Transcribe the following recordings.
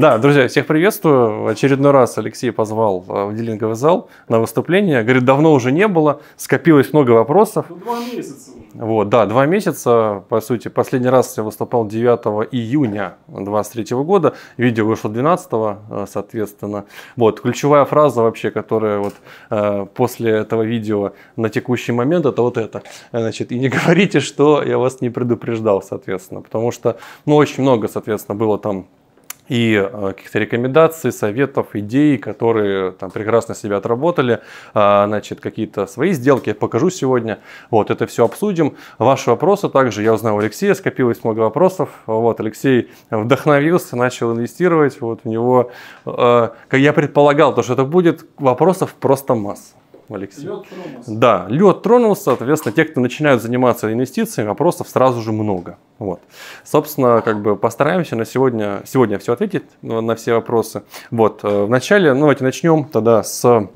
Да, друзья, всех приветствую. В очередной раз Алексей позвал э, в дилинговый зал на выступление. Говорит, давно уже не было, скопилось много вопросов. Ну, два месяца. Вот, да, два месяца, по сути. Последний раз я выступал 9 июня 2023 года. Видео вышло 12, э, соответственно. Вот, ключевая фраза вообще, которая вот э, после этого видео на текущий момент, это вот это. Значит, и не говорите, что я вас не предупреждал, соответственно. Потому что, ну, очень много, соответственно, было там и э, каких-то рекомендаций, советов, идей, которые там прекрасно себя отработали, а, значит, какие-то свои сделки я покажу сегодня, вот, это все обсудим. Ваши вопросы также, я узнал у Алексея, скопилось много вопросов, вот, Алексей вдохновился, начал инвестировать, вот, у него, как э, я предполагал, то, что это будет, вопросов просто масса. Алексей. Лед тронулся. Да, лед тронулся, соответственно, те, кто начинают заниматься инвестициями, вопросов сразу же много. Вот. Собственно, как бы постараемся на сегодня, сегодня все ответить на все вопросы. Вот, э, вначале, ну, давайте начнем тогда с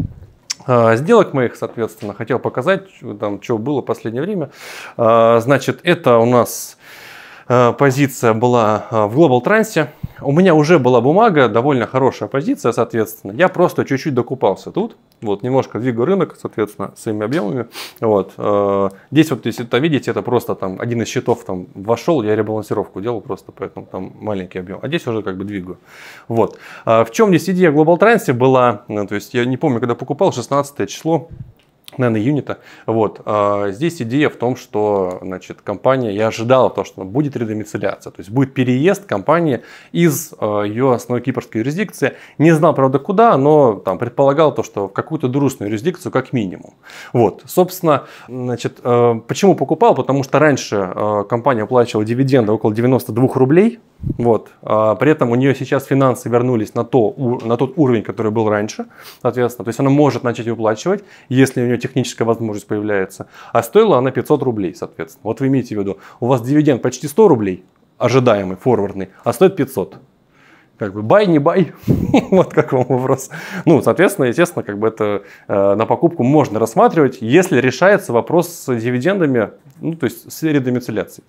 э, сделок моих, соответственно, хотел показать, там, что было в последнее время. Э, значит, это у нас Э, позиция была э, в Global Trans. У меня уже была бумага, довольно хорошая позиция, соответственно. Я просто чуть-чуть докупался тут. Вот, немножко двигаю рынок, соответственно, своими объемами. Вот. Э, здесь вот, если это видите, это просто там один из счетов там вошел, я ребалансировку делал просто, поэтому там маленький объем. А здесь уже как бы двигаю. Вот. В чем здесь идея Global Trans была, то есть я не помню, когда покупал, 16 число, наноюнита. Вот. А, здесь идея в том, что значит, компания, я ожидала то, что будет редомицеляция, то есть будет переезд компании из а, ее основной кипрской юрисдикции. Не знал, правда, куда, но там, предполагал то, что в какую-то дружную юрисдикцию как минимум. Вот. Собственно, значит, а, почему покупал? Потому что раньше компания оплачивала дивиденды около 92 рублей вот. А, при этом у нее сейчас финансы вернулись на, то, на тот уровень, который был раньше, соответственно. То есть она может начать выплачивать, если у нее техническая возможность появляется. А стоила она 500 рублей, соответственно. Вот вы имеете в виду, у вас дивиденд почти 100 рублей, ожидаемый, форвардный, а стоит 500 как бы бай, не бай, вот как вам вопрос. Ну, соответственно, естественно, как бы это э, на покупку можно рассматривать, если решается вопрос с дивидендами, ну, то есть с редомицеляцией.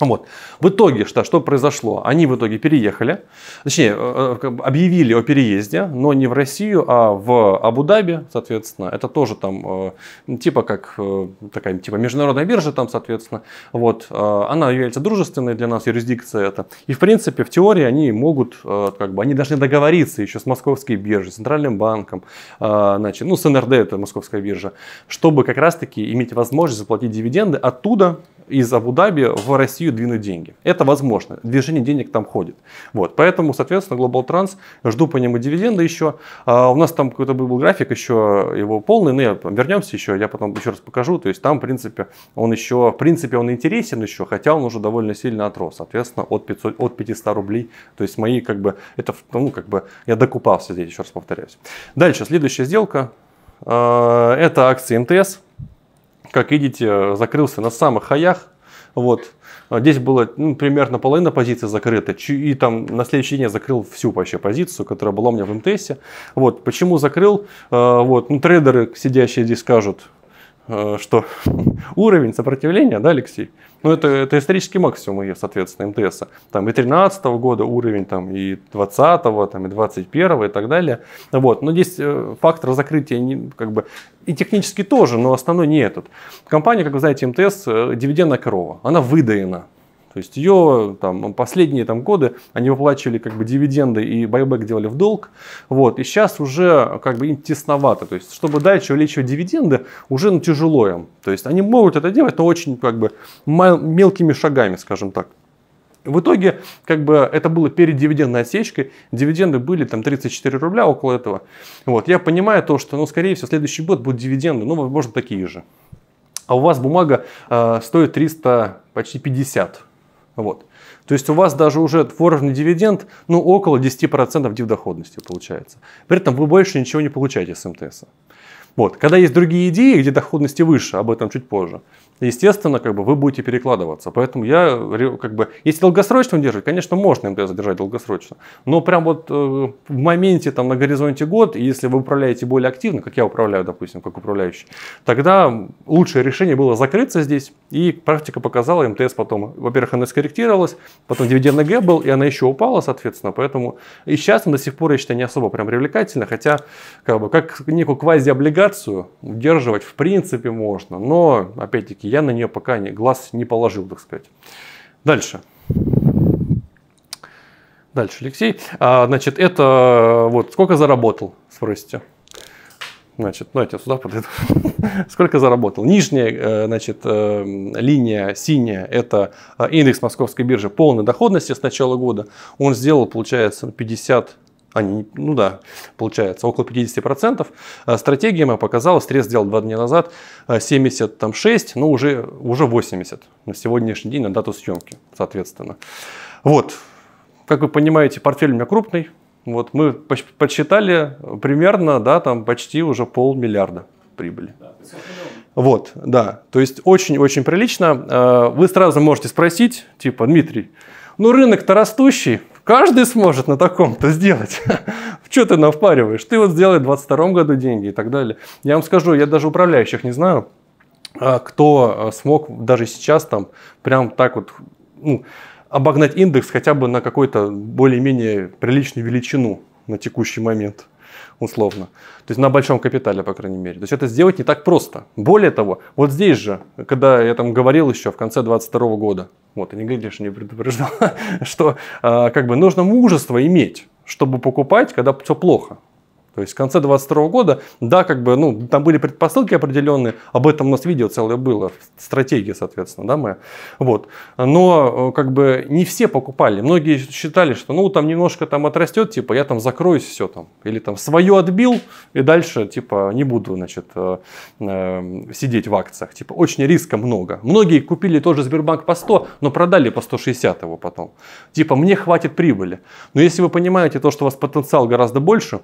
Вот. В итоге что, что произошло? Они в итоге переехали, точнее, э, э, объявили о переезде, но не в Россию, а в Абу-Даби, соответственно. Это тоже там э, типа как такая типа международная биржа там, соответственно. Вот. Она является дружественной для нас, юрисдикцией это. И в принципе, в теории они могут, как бы, они должны договориться еще с московской биржей, с центральным банком, значит, ну, с НРД, это московская биржа, чтобы как раз-таки иметь возможность заплатить дивиденды оттуда, из Абу-Даби в Россию двинуть деньги. Это возможно. Движение денег там ходит. Вот. Поэтому, соответственно, Global Trans, жду по нему дивиденды еще. А, у нас там какой-то был график еще, его полный, но я, вернемся еще, я потом еще раз покажу. То есть там, в принципе, он еще, в принципе, он интересен еще, хотя он уже довольно сильно отрос, соответственно, от 500, от 500 рублей. То есть мои, как бы, это, ну, как бы, я докупался здесь, еще раз повторяюсь. Дальше, следующая сделка, а, это акции МТС как видите, закрылся на самых хаях. Вот. А здесь было ну, примерно половина позиции закрыта, и там на следующий день я закрыл всю вообще позицию, которая была у меня в МТС. Вот, почему закрыл? А, вот, ну, трейдеры, сидящие здесь, скажут, Э, что уровень сопротивления, да, Алексей? Ну, это, это исторический максимум, и, соответственно, МТС. Там и 13 года уровень, там и 20 там и 21 и так далее. Вот. Но здесь э, фактор закрытия не, как бы, и технически тоже, но основной не этот. Компания, как вы знаете, МТС, э, дивидендная корова. Она выдаена. То есть ее там, последние там, годы они выплачивали как бы дивиденды и байбек делали в долг. Вот. И сейчас уже как бы им тесновато. То есть, чтобы дальше увеличивать дивиденды, уже ну, тяжело им. То есть они могут это делать, но очень как бы мелкими шагами, скажем так. В итоге, как бы это было перед дивидендной отсечкой, дивиденды были там 34 рубля около этого. Вот, я понимаю то, что, ну, скорее всего, следующий год будут дивиденды, ну, возможно, такие же. А у вас бумага э, стоит 300, почти 50. Вот. То есть у вас даже уже творожный дивиденд, ну, около 10% дивдоходности получается. При этом вы больше ничего не получаете с МТС. Вот. Когда есть другие идеи, где доходности выше, об этом чуть позже, естественно, как бы вы будете перекладываться. Поэтому я, как бы, если долгосрочно удерживать, конечно, можно МТС задержать долгосрочно. Но прям вот э, в моменте, там, на горизонте год, если вы управляете более активно, как я управляю, допустим, как управляющий, тогда лучшее решение было закрыться здесь. И практика показала, МТС потом, во-первых, она скорректировалась, потом дивидендный гэп был, и она еще упала, соответственно. Поэтому и сейчас он до сих пор, я считаю, не особо прям привлекательно, хотя как бы как некую квази-облигацию удерживать в принципе можно. Но, опять-таки, я на нее пока не, глаз не положил, так сказать. Дальше. Дальше, Алексей. А, значит, это вот сколько заработал, спросите. Значит, ну давайте сюда подойду. Сколько заработал? Нижняя э, значит, э, линия синяя – это э, индекс московской биржи полной доходности с начала года. Он сделал, получается, 50 они, ну да, получается, около 50%. Э, Стратегиям показалось, стресс сделал два дня назад 76, э, но ну, уже, уже 80 на сегодняшний день, на дату съемки, соответственно. Вот, как вы понимаете, портфель у меня крупный. Вот мы подсчитали примерно, да, там почти уже полмиллиарда прибыли. вот, да. То есть очень-очень прилично. Э, вы сразу можете спросить, типа, Дмитрий, ну рынок-то растущий, Каждый сможет на таком-то сделать. Что ты нам впариваешь? Ты вот сделай в 22 году деньги и так далее. Я вам скажу, я даже управляющих не знаю, а, кто а, смог даже сейчас там прям так вот ну, обогнать индекс хотя бы на какой то более-менее приличную величину на текущий момент условно. То есть на большом капитале, по крайней мере. То есть это сделать не так просто. Более того, вот здесь же, когда я там говорил еще в конце 22 года, вот, и не говорили, что не предупреждал, что а, как бы нужно мужество иметь, чтобы покупать, когда все плохо. То есть в конце 22 года, да, как бы, ну, там были предпосылки определенные, об этом у нас видео целое было, стратегия, соответственно, да, мы, Вот. Но, э, как бы, не все покупали. Многие считали, что, ну, там немножко там отрастет, типа, я там закроюсь, все там. Или там свое отбил, и дальше, типа, не буду, значит, э, э, сидеть в акциях. Типа, очень риска много. Многие купили тоже Сбербанк по 100, но продали по 160 его потом. Типа, мне хватит прибыли. Но если вы понимаете то, что у вас потенциал гораздо больше,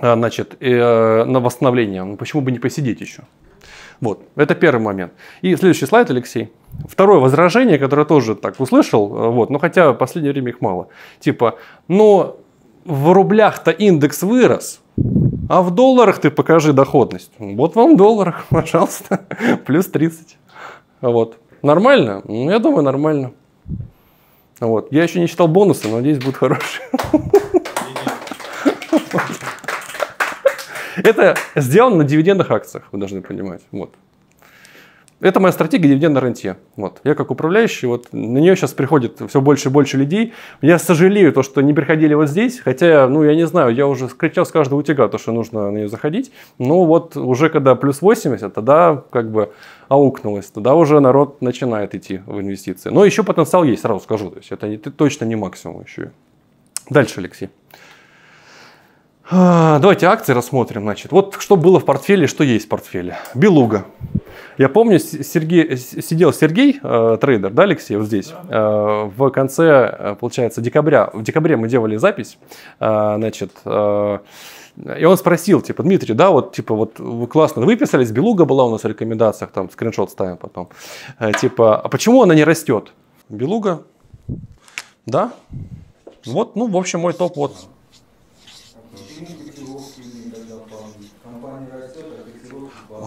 а, значит, э, на восстановление. Ну, почему бы не посидеть еще? Вот, это первый момент. И следующий слайд, Алексей. Второе возражение, которое тоже так услышал, э, вот, но хотя в последнее время их мало. Типа, но в рублях-то индекс вырос, а в долларах ты покажи доходность. Вот вам в долларах, пожалуйста, плюс 30. Вот. Нормально? ну Я думаю, нормально. Вот. Я еще не читал бонусы, но надеюсь, будут хорошие. Это сделано на дивидендных акциях, вы должны понимать. Вот. Это моя стратегия дивидендной рентье. Вот. Я как управляющий, вот на нее сейчас приходит все больше и больше людей. Я сожалею то, что не приходили вот здесь, хотя, ну, я не знаю, я уже кричал с каждого утяга то, что нужно на нее заходить. Но вот уже когда плюс 80, тогда как бы аукнулось, тогда уже народ начинает идти в инвестиции. Но еще потенциал есть, сразу скажу, то есть это не, точно не максимум еще. Дальше, Алексей. А, давайте акции рассмотрим. Значит, вот что было в портфеле, что есть в портфеле. Белуга. Я помню, Сергей, сидел Сергей, э, трейдер, да, Алексей, вот здесь, э, в конце, э, получается, декабря. В декабре мы делали запись, э, значит, э, и он спросил, типа, Дмитрий, да, вот, типа, вот вы классно выписались, Белуга была у нас в рекомендациях, там, скриншот ставим потом. Э, типа, а почему она не растет? Белуга, да, вот, ну, в общем, мой топ вот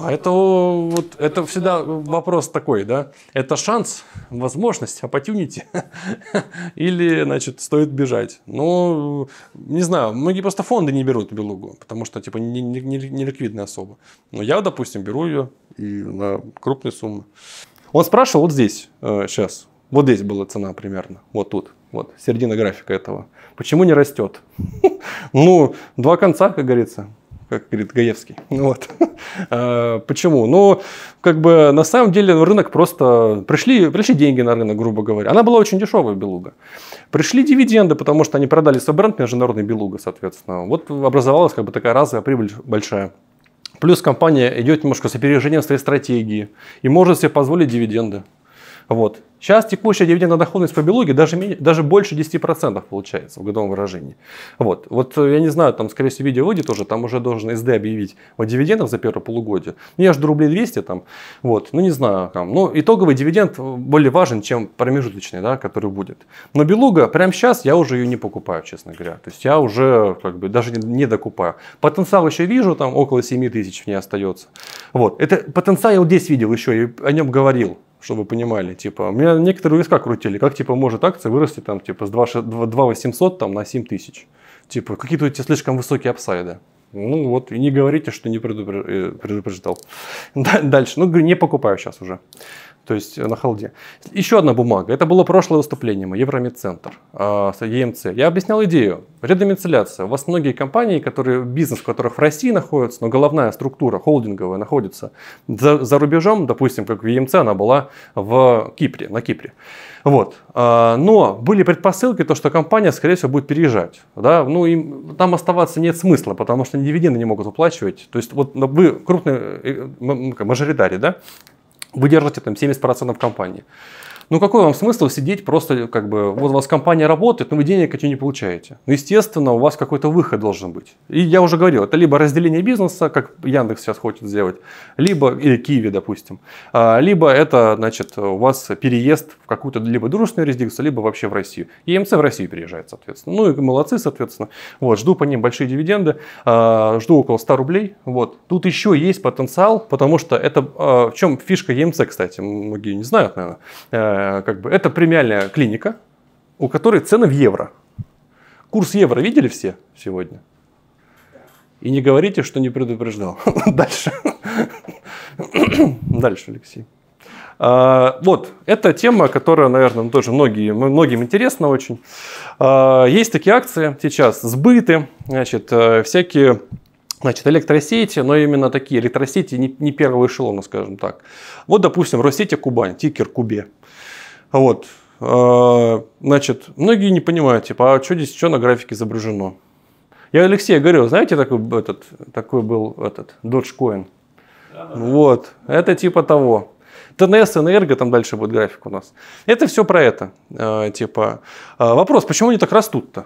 А это, вот, это всегда вопрос такой, да? Это шанс, возможность, opportunity? Или, значит, стоит бежать? Ну, не знаю, многие просто фонды не берут белугу, потому что, типа, не, не, не ликвидная особо. Но я, допустим, беру ее и на крупные суммы. Он спрашивал вот здесь, э, сейчас, вот здесь была цена примерно, вот тут, вот, середина графика этого. Почему не растет? Ну, два конца, как говорится как говорит Гаевский. Вот. А, почему? Ну, как бы на самом деле рынок просто... Пришли, пришли деньги на рынок, грубо говоря. Она была очень дешевая, Белуга. Пришли дивиденды, потому что они продали свой бренд международный Белуга, соответственно. Вот образовалась как бы такая разовая прибыль большая. Плюс компания идет немножко с опережением своей стратегии и может себе позволить дивиденды. Вот. Сейчас текущая дивидендная доходность по белуге даже, даже больше 10% получается в годовом выражении. Вот. вот э, я не знаю, там, скорее всего, видео выйдет уже, там уже должен СД объявить о дивидендах за первое полугодие. Ну, я жду рублей 200 там, вот, ну не знаю. Там. Ну, итоговый дивиденд э, более важен, чем промежуточный, да, который будет. Но белуга прямо сейчас я уже ее не покупаю, честно говоря. То есть я уже как бы даже не, не докупаю. Потенциал еще вижу, там около 7 тысяч в ней остается. Вот. Это потенциал я вот здесь видел еще, и о нем говорил чтобы понимали, типа, у меня некоторые войска крутили, как, типа, может акция вырасти, там, типа, с 2, 2 там, на 7 тысяч. Типа, какие-то эти слишком высокие апсайды. Ну вот, и не говорите, что не предупр... Э, предупреждал. Дальше, ну, говорю, не покупаю сейчас уже то есть э, на халде. Еще одна бумага. Это было прошлое выступление мое, Евромедцентр, э, а, ЕМЦ. Я объяснял идею. Редомицеляция. У вас многие компании, которые, бизнес в которых в России находится, но головная структура холдинговая находится за, за рубежом, допустим, как в ЕМЦ она была в Кипре, на Кипре. Вот. А, но были предпосылки, то, что компания, скорее всего, будет переезжать. Да? Ну, и там оставаться нет смысла, потому что дивиденды не могут выплачивать. То есть, вот ну, вы крупный э, мажоритарий, да? вы держите там 70% компании. Ну какой вам смысл сидеть просто как бы, вот у вас компания работает, но вы денег эти не получаете. Ну естественно, у вас какой-то выход должен быть. И я уже говорил, это либо разделение бизнеса, как Яндекс сейчас хочет сделать, либо, или Киеве, допустим, а, либо это, значит, у вас переезд в какую-то либо дружественную юрисдикцию, либо вообще в Россию. И МЦ в Россию переезжает, соответственно. Ну и молодцы, соответственно. Вот, жду по ним большие дивиденды, а, жду около 100 рублей. Вот. Тут еще есть потенциал, потому что это, а, в чем фишка ЕМЦ, кстати, многие не знают, наверное Э, как бы, это премиальная клиника, у которой цены в евро. Курс евро видели все сегодня? И не говорите, что не предупреждал. Дальше. Дальше, Алексей. А, вот, это тема, которая, наверное, тоже многие, многим интересна очень. А, есть такие акции сейчас, сбыты, значит, э, всякие Значит, электросети, но именно такие электросети не, не первого эшелона, скажем так. Вот, допустим, Россети Кубань, тикер Кубе. Вот. А, значит, многие не понимают, типа, а что здесь, что на графике изображено? Я Алексей говорил, знаете, такой, этот, такой был этот, Dogecoin. Да, вот, это типа того. ТНС, энерго, там дальше будет график у нас. Это все про это. Э, типа, э, вопрос, почему они так растут-то?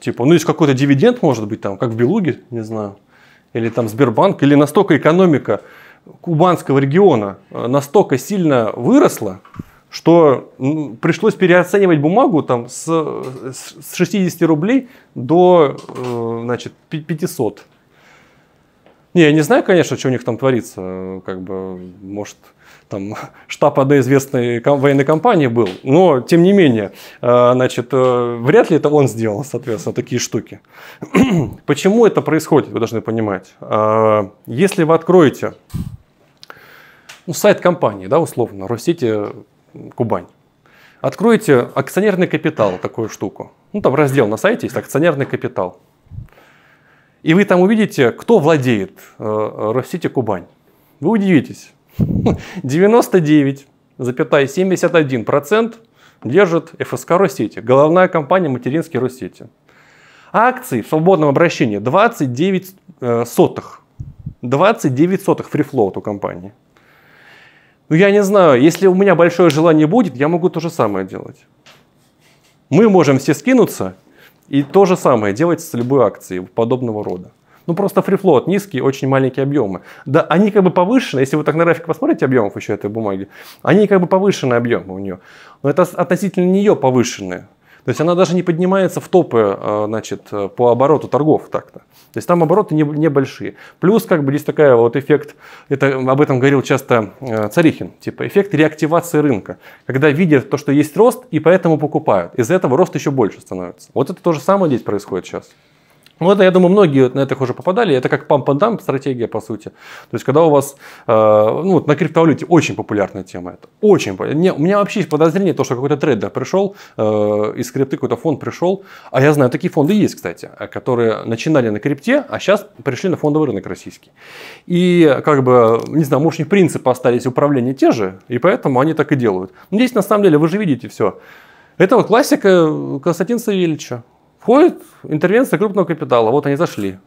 Типа, ну, есть какой-то дивиденд, может быть, там, как в Белуге, не знаю, или там Сбербанк, или настолько экономика кубанского региона настолько сильно выросла, что пришлось переоценивать бумагу там с, с 60 рублей до э, значит, 500. Не, я не знаю, конечно, что у них там творится. Как бы, может, там штаб одной известной военной компании был, но тем не менее, э, значит, э, вряд ли это он сделал, соответственно, такие штуки. Почему это происходит, вы должны понимать. Если вы откроете ну, сайт компании, да, условно, Росите Кубань. Откройте акционерный капитал, такую штуку. Ну, там раздел на сайте есть акционерный капитал. И вы там увидите, кто владеет э, Россити Кубань. Вы удивитесь. 99,71% держит ФСК Россети, головная компания материнской Россети. А акции в свободном обращении 29 э, сотых. 29 сотых фрифлоут у компании. Ну, я не знаю, если у меня большое желание будет, я могу то же самое делать. Мы можем все скинуться и то же самое делать с любой акцией подобного рода. Ну, просто фрифлот низкие, очень маленькие объемы. Да, они как бы повышены, если вы так на график посмотрите объемов еще этой бумаги, они как бы повышены объемы у нее. Но это относительно нее повышенные. То есть она даже не поднимается в топы э, значит, э, по обороту торгов так-то. То есть там обороты небольшие. Плюс как бы здесь такая вот эффект, это, об этом говорил часто э, Царихин, типа эффект реактивации рынка, когда видят то, что есть рост и поэтому покупают. Из-за этого рост еще больше становится. Вот это то же самое здесь происходит сейчас. Ну, это, я думаю, многие на это уже попадали. Это как пам-пам-дам стратегия, по сути. То есть, когда у вас, э, ну, вот на криптовалюте очень популярная тема это. Очень. Мне, у меня вообще есть подозрение, то, что какой-то трейдер пришел, э, из крипты какой-то фонд пришел. А я знаю, такие фонды есть, кстати, э, которые начинали на крипте, а сейчас пришли на фондовый рынок российский. И, как бы, не знаю, может, у них принципы остались управления те же, и поэтому они так и делают. Но здесь, на самом деле, вы же видите все. Это вот классика э, Константина Савельевича. Входит интервенция крупного капитала, вот они зашли.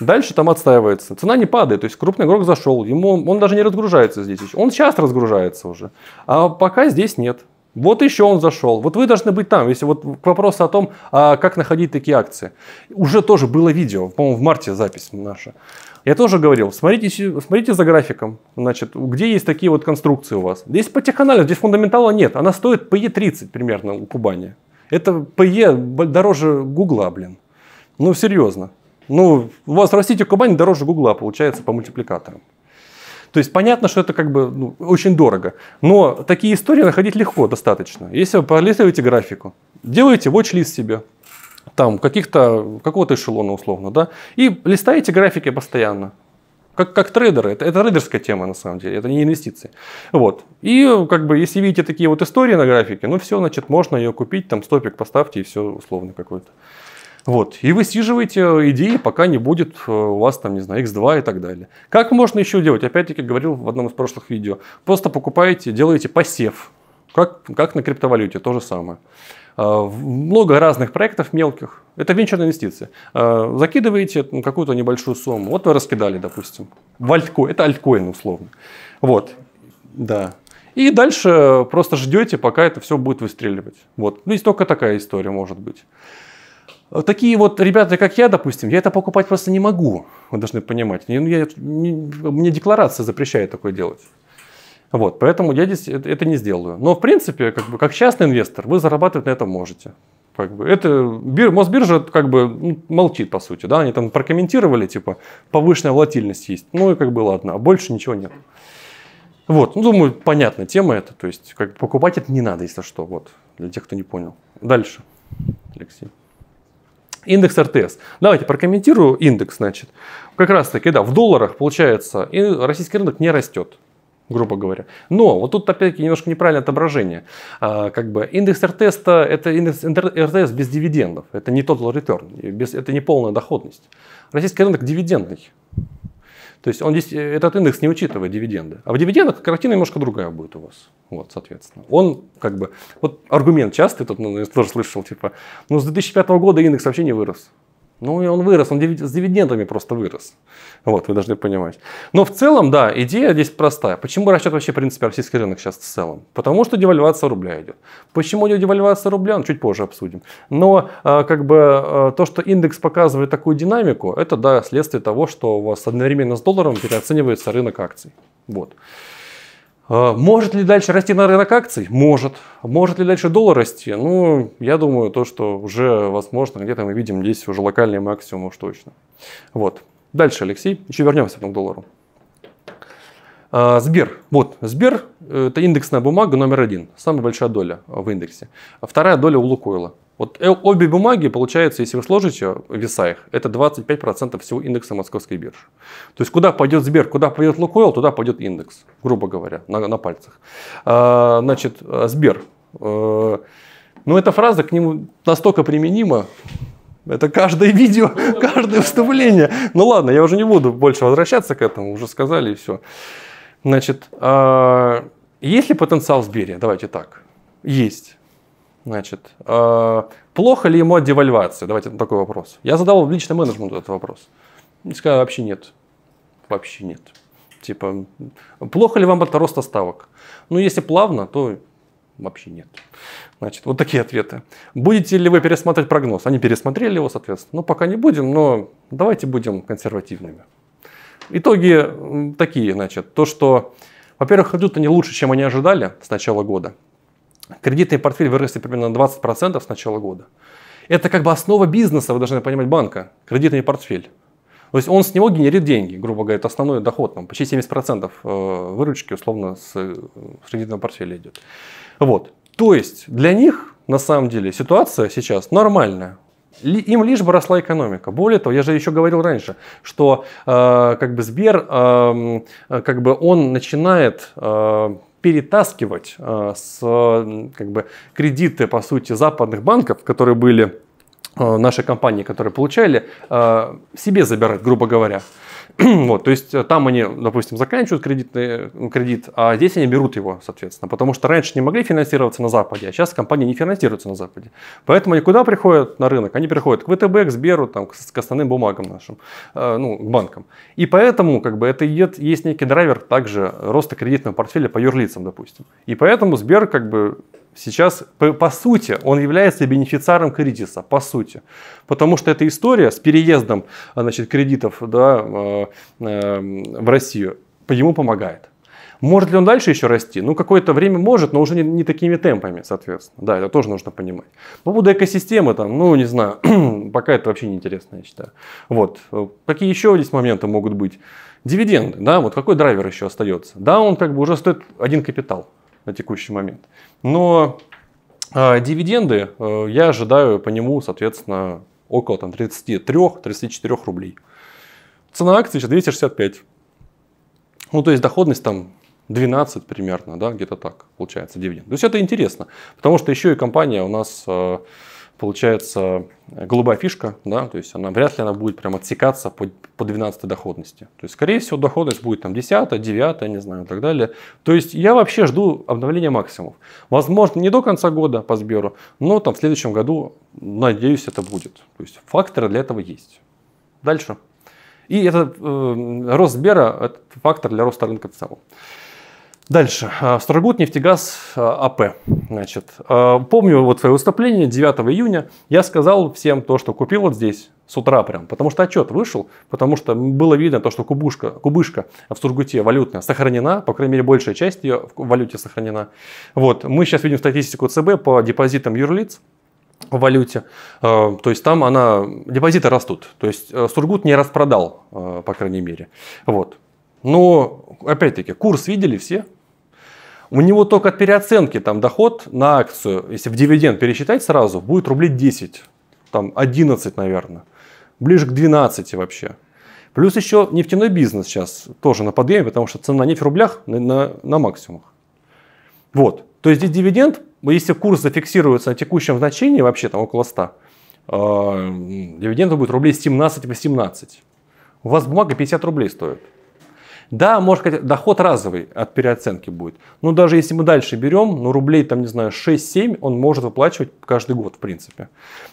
Дальше там отстаивается. Цена не падает, то есть крупный игрок зашел, ему он, даже не разгружается здесь. Он сейчас разгружается уже, а пока здесь нет. Вот еще он зашел. Вот вы должны быть там. Если вот к вопросу о том, а как находить такие акции. Уже тоже было видео, по-моему, в марте запись наша. Я тоже говорил, смотрите, смотрите за графиком, значит, где есть такие вот конструкции у вас. Здесь по теханализу, здесь фундаментала нет. Она стоит по Е30 примерно у Кубани. Это ПЕ дороже Гугла, блин. Ну, серьезно. Ну, у вас растите Кубань дороже Гугла, получается, по мультипликаторам. То есть понятно, что это как бы ну, очень дорого. Но такие истории находить легко достаточно. Если вы пролистываете графику, делаете watch-лист себе, там каких-то, какого-то эшелона условно, да, и листаете графики постоянно как, как трейдеры. Это, это рейдерская тема, на самом деле, это не инвестиции. Вот. И как бы, если видите такие вот истории на графике, ну все, значит, можно ее купить, там стопик поставьте и все условно какое то Вот. И высиживаете идеи, пока не будет э, у вас там, не знаю, x2 и так далее. Как можно еще делать? Опять-таки говорил в одном из прошлых видео. Просто покупаете, делаете посев. Как, как на криптовалюте, то же самое. Э, много разных проектов мелких. Это венчурные инвестиции. Э, закидываете ну, какую-то небольшую сумму. Вот вы раскидали, допустим, в альткоин. Это альткоин условно. Вот. Да. И дальше просто ждете, пока это все будет выстреливать. Вот. Ну, есть только такая история может быть. Э, такие вот ребята, как я, допустим, я это покупать просто не могу. Вы должны понимать. Я, я, мне декларация запрещает такое делать. Вот, поэтому я здесь это не сделаю. Но в принципе, как бы как частный инвестор, вы зарабатывать на этом можете. Как бы это бир, Мосбиржа как бы ну, молчит по сути, да, они там прокомментировали типа повышенная волатильность есть, ну и как бы ладно, а больше ничего нет. Вот, ну думаю, понятная тема это, то есть как покупать это не надо, если что, вот для тех, кто не понял. Дальше, Алексей. Индекс РТС. Давайте прокомментирую индекс, значит. Как раз таки, да, в долларах получается, и российский рынок не растет грубо говоря. Но вот тут опять-таки немножко неправильное отображение. А, как бы индекс РТС это индекс РТС без дивидендов. Это не total return, без, это не полная доходность. Российский рынок дивидендный. То есть он здесь, э, этот индекс не учитывает дивиденды. А в дивидендах картина немножко другая будет у вас. Вот, соответственно. Он как бы... Вот аргумент часто, этот ну, я тоже слышал, типа, ну с 2005 года индекс вообще не вырос. Ну и он вырос, он с дивидендами просто вырос. Вот, вы должны понимать. Но в целом, да, идея здесь простая. Почему расчет вообще, в принципе, российский рынок сейчас в целом? Потому что девальвация рубля идет. Почему идет девальвация рубля, ну, чуть позже обсудим. Но э, как бы э, то, что индекс показывает такую динамику, это, да, следствие того, что у вас одновременно с долларом переоценивается рынок акций. Вот. А, может ли дальше расти на рынок акций? Может. Может ли дальше доллар расти? Ну, я думаю, то, что уже возможно, где-то мы видим здесь уже локальный максимум уж точно. Вот. Дальше, Алексей, еще вернемся к доллару. А, Сбер. Вот, Сбер – это индексная бумага номер один, самая большая доля в индексе. Вторая доля у Лукойла – вот э, обе бумаги, получается, если вы сложите веса их, это 25% всего индекса московской биржи. То есть, куда пойдет Сбер, куда пойдет Лукойл, туда пойдет индекс, грубо говоря, на, на пальцах. А, значит, Сбер. А, ну, эта фраза к нему настолько применима, это каждое видео, каждое вступление. Ну ладно, я уже не буду больше возвращаться к этому, уже сказали и все. Значит, а, есть ли потенциал в Сбере? Давайте так. Есть. Значит, э, плохо ли ему от девальвации? Давайте такой вопрос. Я задал лично менеджменту этот вопрос. И сказал, вообще нет. Вообще нет. Типа, плохо ли вам от роста ставок? Ну, если плавно, то вообще нет. Значит, вот такие ответы. Будете ли вы пересматривать прогноз? Они пересмотрели его, соответственно. Ну, пока не будем, но давайте будем консервативными. Итоги такие, значит, то, что, во-первых, идут они лучше, чем они ожидали с начала года кредитный портфель выросли примерно на 20% с начала года. Это как бы основа бизнеса, вы должны понимать, банка, кредитный портфель. То есть он с него генерит деньги, грубо говоря, это основной доход, там, почти 70% э, выручки условно с, э, с кредитного портфеля идет. Вот. То есть для них на самом деле ситуация сейчас нормальная. Им лишь бы росла экономика. Более того, я же еще говорил раньше, что э, как бы Сбер, э, э как бы он начинает э, перетаскивать э, с как бы, кредиты, по сути, западных банков, которые были э, наши компании, которые получали, э, себе забирать, грубо говоря. вот, то есть э, там они, допустим, заканчивают кредитный, э, кредит, а здесь они берут его, соответственно, потому что раньше не могли финансироваться на Западе, а сейчас компании не финансируются на Западе. Поэтому они куда приходят на рынок? Они приходят к ВТБ, к Сберу, там, к, к основным бумагам нашим, э, ну, к банкам. И поэтому как бы, это идет, есть некий драйвер также роста кредитного портфеля по юрлицам, допустим. И поэтому Сбер как бы сейчас, по, по сути, он является бенефициаром кредита, по сути. Потому что эта история с переездом а, значит, кредитов да, э, э, в Россию по ему помогает. Может ли он дальше еще расти? Ну, какое-то время может, но уже не, не такими темпами, соответственно. Да, это тоже нужно понимать. По поводу экосистемы, там, ну, не знаю, пока это вообще неинтересно, я считаю. Вот. Какие еще здесь моменты могут быть? Дивиденды, да, вот какой драйвер еще остается? Да, он как бы уже стоит один капитал на текущий момент. Но э, дивиденды э, я ожидаю по нему, соответственно, около 33-34 рублей. Цена акции 265. Ну, то есть доходность там 12 примерно, да, где-то так получается дивиденд. То есть это интересно, потому что еще и компания у нас... Э, получается голубая фишка, да, то есть она вряд ли она будет прям отсекаться по, по 12 доходности. То есть, скорее всего, доходность будет там 10, 9, не знаю, и так далее. То есть я вообще жду обновления максимумов. Возможно, не до конца года по Сберу, но там в следующем году, надеюсь, это будет. То есть факторы для этого есть. Дальше. И этот э, рост Сбера – это фактор для роста рынка в целом. Дальше. А, Строгут нефтегаз а, АП. Значит, а, помню вот свое выступление 9 июня. Я сказал всем то, что купил вот здесь с утра прям, потому что отчет вышел, потому что было видно то, что кубушка, кубышка в Сургуте валютная сохранена, по крайней мере большая часть ее в валюте сохранена. Вот, мы сейчас видим статистику ЦБ по депозитам юрлиц, в валюте. То есть там она, депозиты растут. То есть э, Сургут не распродал, э, по крайней мере. Вот. Но, опять-таки, курс видели все, у него только от переоценки там доход на акцию, если в дивиденд пересчитать сразу, будет рублей 10, там 11, наверное, ближе к 12 вообще. Плюс еще нефтяной бизнес сейчас тоже на подъеме, потому что цена на нефть в рублях на, на, на максимумах. Вот. То есть здесь дивиденд, если курс зафиксируется на текущем значении, вообще там около 100, э, а, дивиденды будет рублей 17 18. У вас бумага 50 рублей стоит. Да, может сказать, доход разовый от переоценки будет. Но даже если мы дальше берем, ну рублей там, не знаю, 6-7 он может выплачивать каждый год, в принципе.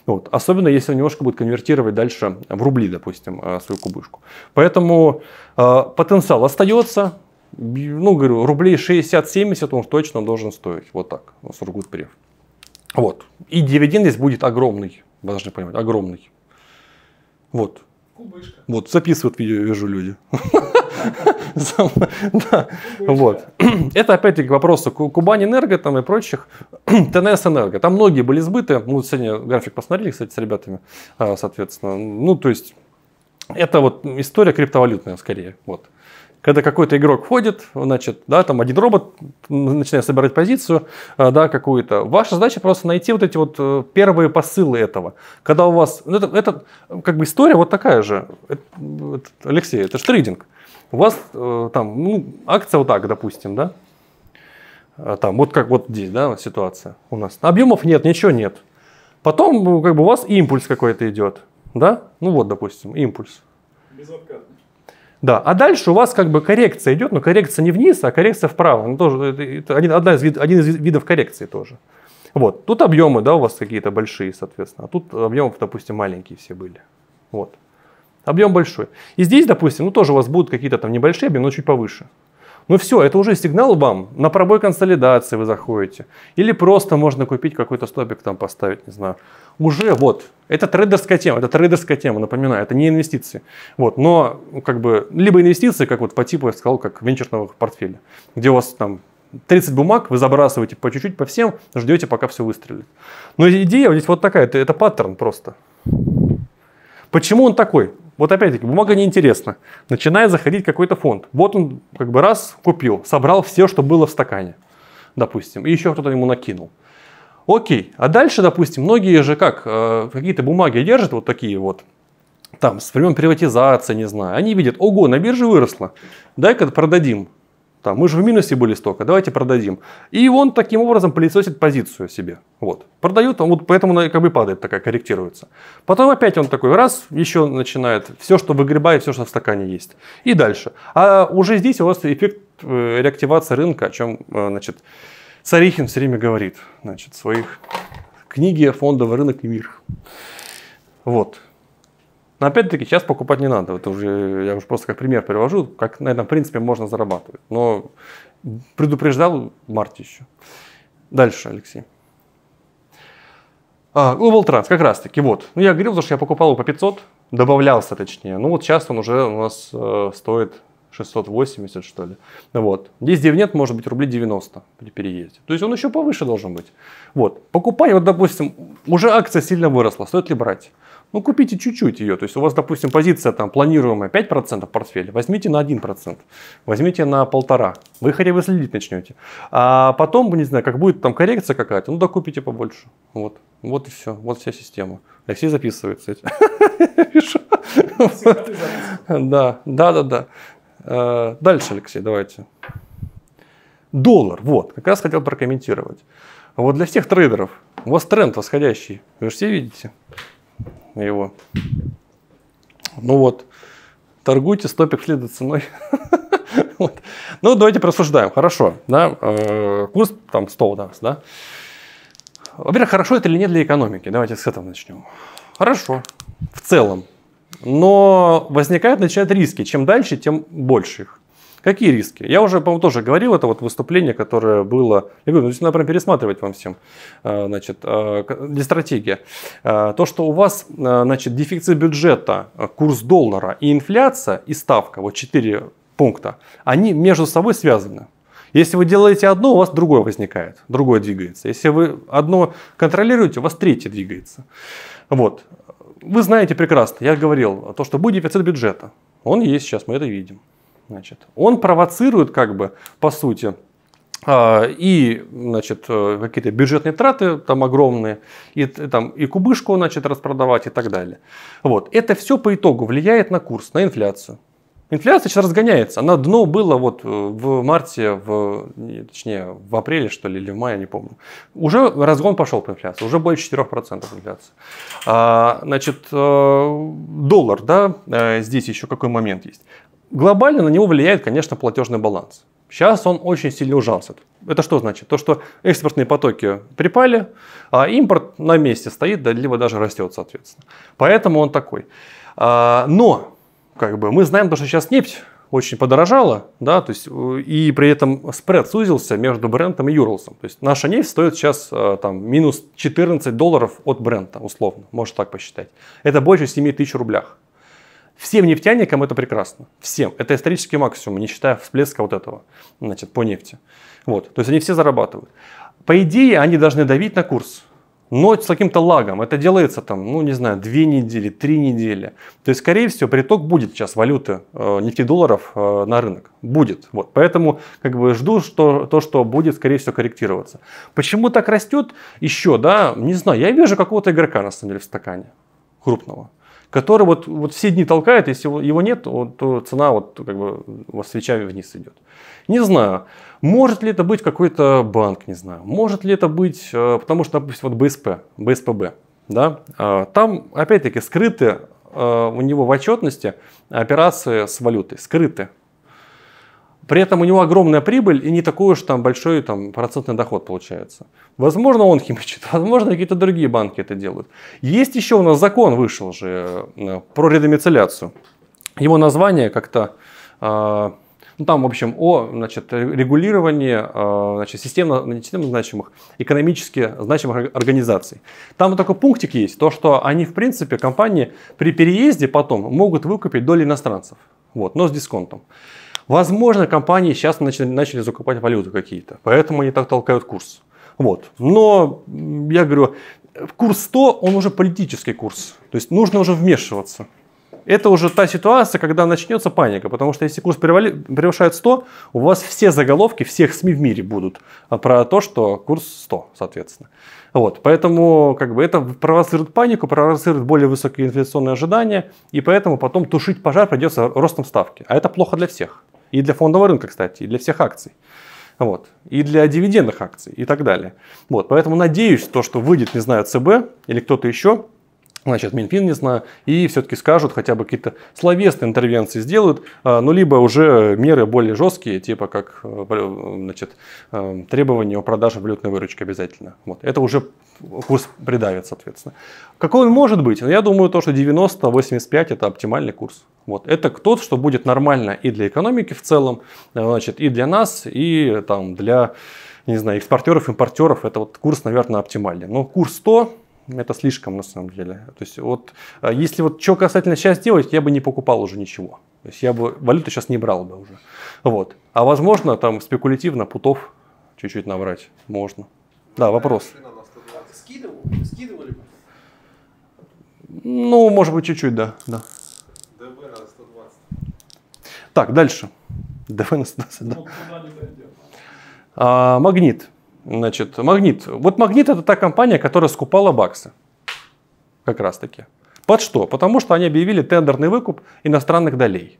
Вот. Особенно, если он немножко будет конвертировать дальше в рубли, допустим, э, свою кубышку. Поэтому э, потенциал остается. Ну, говорю, рублей 60-70 он точно должен стоить. Вот так, Сургутпреф. Вот. И дивиденд здесь будет огромный. Вы должны понимать, огромный. Вот. Кубышка. Вот, записывают видео, вижу люди. Вот. Это опять-таки к Кубани Энерго, там и прочих. ТНС Энерго. Там многие были сбыты. Мы сегодня график посмотрели, кстати, с ребятами, а, соответственно. Ну, то есть, это вот история криптовалютная скорее. Вот когда какой-то игрок входит, значит, да, там один робот начинает собирать позицию, а, да, какую-то. Ваша задача просто найти вот эти вот э, первые посылы этого. Когда у вас, ну, это, это как бы история вот такая же. Это, это, Алексей, это же трейдинг. У вас э, там, ну, акция вот так, допустим, да? Э, там, вот как вот здесь, да, ситуация у нас. Объемов нет, ничего нет. Потом, ну, как бы, у вас импульс какой-то идет, да? Ну, вот, допустим, импульс. Безоткатный. Да, а дальше у вас как бы коррекция идет, но коррекция не вниз, а коррекция вправо. Ну, тоже, это, это один, одна из, вид, один из видов коррекции тоже. Вот, тут объемы, да, у вас какие-то большие, соответственно, а тут объемов, допустим, маленькие все были. Вот. Объем большой. И здесь, допустим, ну тоже у вас будут какие-то там небольшие объемы, но чуть повыше. Ну все, это уже сигнал вам. На пробой консолидации вы заходите. Или просто можно купить какой-то стопик там поставить, не знаю. Уже вот. Это трейдерская тема. Это трейдерская тема, напоминаю. Это не инвестиции. Вот, но ну, как бы, либо инвестиции, как вот по типу я сказал, как венчурного портфеля. Где у вас там 30 бумаг, вы забрасываете по чуть-чуть, по всем, ждете, пока все выстрелит. Но идея здесь вот такая, это, это паттерн просто. Почему он такой? вот опять-таки, бумага неинтересна. Начинает заходить какой-то фонд. Вот он как бы раз купил, собрал все, что было в стакане, допустим, и еще кто-то ему накинул. Окей, а дальше, допустим, многие же как, э, какие-то бумаги держат вот такие вот, там, с времен приватизации, не знаю, они видят, ого, на бирже выросло, дай-ка продадим, там, мы же в минусе были столько, давайте продадим. И он таким образом пылесосит позицию себе. Вот. Продают, он вот поэтому как бы падает такая, корректируется. Потом опять он такой раз, еще начинает все, что выгребает, все, что в стакане есть. И дальше. А уже здесь у вас эффект э, реактивации рынка, о чем, э, значит, Царихин все время говорит, значит, в своих книге «Фондовый рынок и мир». Вот. Но опять-таки сейчас покупать не надо. Это уже, я уже просто как пример привожу, как на этом принципе можно зарабатывать. Но предупреждал в марте еще. Дальше, Алексей. А, Global Trans, как раз таки, вот. Ну, я говорил, что я покупал его по 500, добавлялся точнее. Ну, вот сейчас он уже у нас э, стоит 680, что ли. Вот. Здесь дивиденд может быть рублей 90 при переезде. То есть он еще повыше должен быть. Вот. Покупай, вот, допустим, уже акция сильно выросла, стоит ли брать? ну купите чуть-чуть ее. То есть у вас, допустим, позиция там планируемая 5% портфеле. возьмите на 1%, возьмите на полтора. Вы хотя бы следить начнете. А потом, не знаю, как будет там коррекция какая-то, ну докупите побольше. Вот. Вот и все. Вот вся система. Алексей записывает, кстати. Да, да, да, да. Э, дальше, Алексей, давайте. Доллар, вот, как раз хотел прокомментировать. Вот для всех трейдеров, у вас тренд восходящий, вы же все видите его. Ну вот, торгуйте стопик пикселей ценой. вот. Ну, давайте просуждаем. Хорошо. Да? Э, курс там 100 у нас, да? Во-первых, хорошо это или нет для экономики? Давайте с этого начнем. Хорошо. В целом. Но возникают, начинают риски. Чем дальше, тем больше их. Какие риски? Я уже, по-моему, тоже говорил, это вот выступление, которое было... Я говорю, ну, надо прям пересматривать вам всем, э, значит, э, для стратегия. Э, то, что у вас, значит, дефицит бюджета, курс доллара и инфляция, и ставка, вот четыре пункта, они между собой связаны. Если вы делаете одно, у вас другое возникает, другое двигается. Если вы одно контролируете, у вас третье двигается. Вот. Вы знаете прекрасно, я говорил, то, что будет дефицит бюджета. Он есть сейчас, мы это видим. Значит, он провоцирует, как бы, по сути, а, и значит, э, какие-то бюджетные траты там огромные, и, э, там, и кубышку значит, распродавать и так далее. Вот. Это все по итогу влияет на курс, на инфляцию. Инфляция сейчас разгоняется. Она дно было вот э, в марте, в, точнее в апреле что ли, или в мае, не помню. Уже разгон пошел по инфляции, уже больше 4% инфляции. А, значит, доллар, да, здесь еще какой момент есть. Глобально на него влияет, конечно, платежный баланс. Сейчас он очень сильно ужался. Это что значит? То, что экспортные потоки припали, а импорт на месте стоит, да, либо даже растет, соответственно. Поэтому он такой. А, но, как бы, мы знаем то, что сейчас нефть очень подорожала, да, то есть, и при этом спред сузился между Брентом и Юрлсом. То есть наша нефть стоит сейчас а, там, минус 14 долларов от Брента, условно, можно так посчитать. Это больше 7 тысяч рублях. Всем нефтяникам это прекрасно. Всем. Это исторический максимум, не считая всплеска вот этого, значит, по нефти. Вот. То есть они все зарабатывают. По идее, они должны давить на курс. Но с каким-то лагом. Это делается там, ну не знаю, две недели, три недели. То есть, скорее всего, приток будет сейчас валюты э, нефтедолларов э, на рынок. Будет. Вот. Поэтому как бы жду что, то, что будет, скорее всего, корректироваться. Почему так растет еще, да, не знаю. Я вижу какого-то игрока, на самом деле, в стакане крупного который вот, вот все дни толкает, если его, его нет, вот, то цена вот как бы вот свечами вниз идет. Не знаю, может ли это быть какой-то банк, не знаю, может ли это быть, э, потому что, допустим, вот БСП, БСПБ, да, а, там, опять-таки, скрыты э, у него в отчетности операции с валютой, скрыты, при этом у него огромная прибыль и не такой уж там большой там, процентный доход получается. Возможно, он химичит, возможно, какие-то другие банки это делают. Есть еще у нас закон вышел же э, про редомицеляцию. Его название как-то... Э, ну, там, в общем, о значит, регулировании э, значит, системно, ну, системно значимых, экономически значимых организаций. Там вот такой пунктик есть, то, что они, в принципе, компании при переезде потом могут выкупить доли иностранцев, вот, но с дисконтом. Возможно, компании сейчас начали, начали закупать валюту какие-то, поэтому они так толкают курс. Вот. Но я говорю, курс 100, он уже политический курс. То есть нужно уже вмешиваться. Это уже та ситуация, когда начнется паника, потому что если курс превышает 100, у вас все заголовки всех СМИ в мире будут а, про то, что курс 100, соответственно. Вот, поэтому как бы это провоцирует панику, провоцирует более высокие инфляционные ожидания, и поэтому потом тушить пожар придется ростом ставки. А это плохо для всех. И для фондового рынка, кстати, и для всех акций. Вот. И для дивидендных акций и так далее. Вот. Поэтому надеюсь, то, что выйдет, не знаю, ЦБ или кто-то еще, значит, Минфин не знаю, и все-таки скажут, хотя бы какие-то словесные интервенции сделают, а, ну, либо уже меры более жесткие, типа как э, значит, э, требования о продаже валютной выручки обязательно. Вот. Это уже курс придавит, соответственно. Какой он может быть? Ну, я думаю, то, что 90-85 это оптимальный курс. Вот. Это тот, что будет нормально и для экономики в целом, э, значит, и для нас, и там, для не знаю, экспортеров, импортеров, это вот курс, наверное, оптимальный. Но курс 100, это слишком на самом деле. То есть вот а, если вот что касательно сейчас делать, я бы не покупал уже ничего. То есть я бы валюту сейчас не брал бы уже. Вот. А возможно там спекулятивно путов чуть-чуть набрать можно. Да, вопрос. Скидывал? Скидывали бы? Ну, может быть, чуть-чуть, да. да. ДВ на 120. Так, дальше. ДВ на 120, да. Ну, а, магнит. Значит, Магнит. Вот Магнит это та компания, которая скупала баксы. Как раз таки. Под что? Потому что они объявили тендерный выкуп иностранных долей.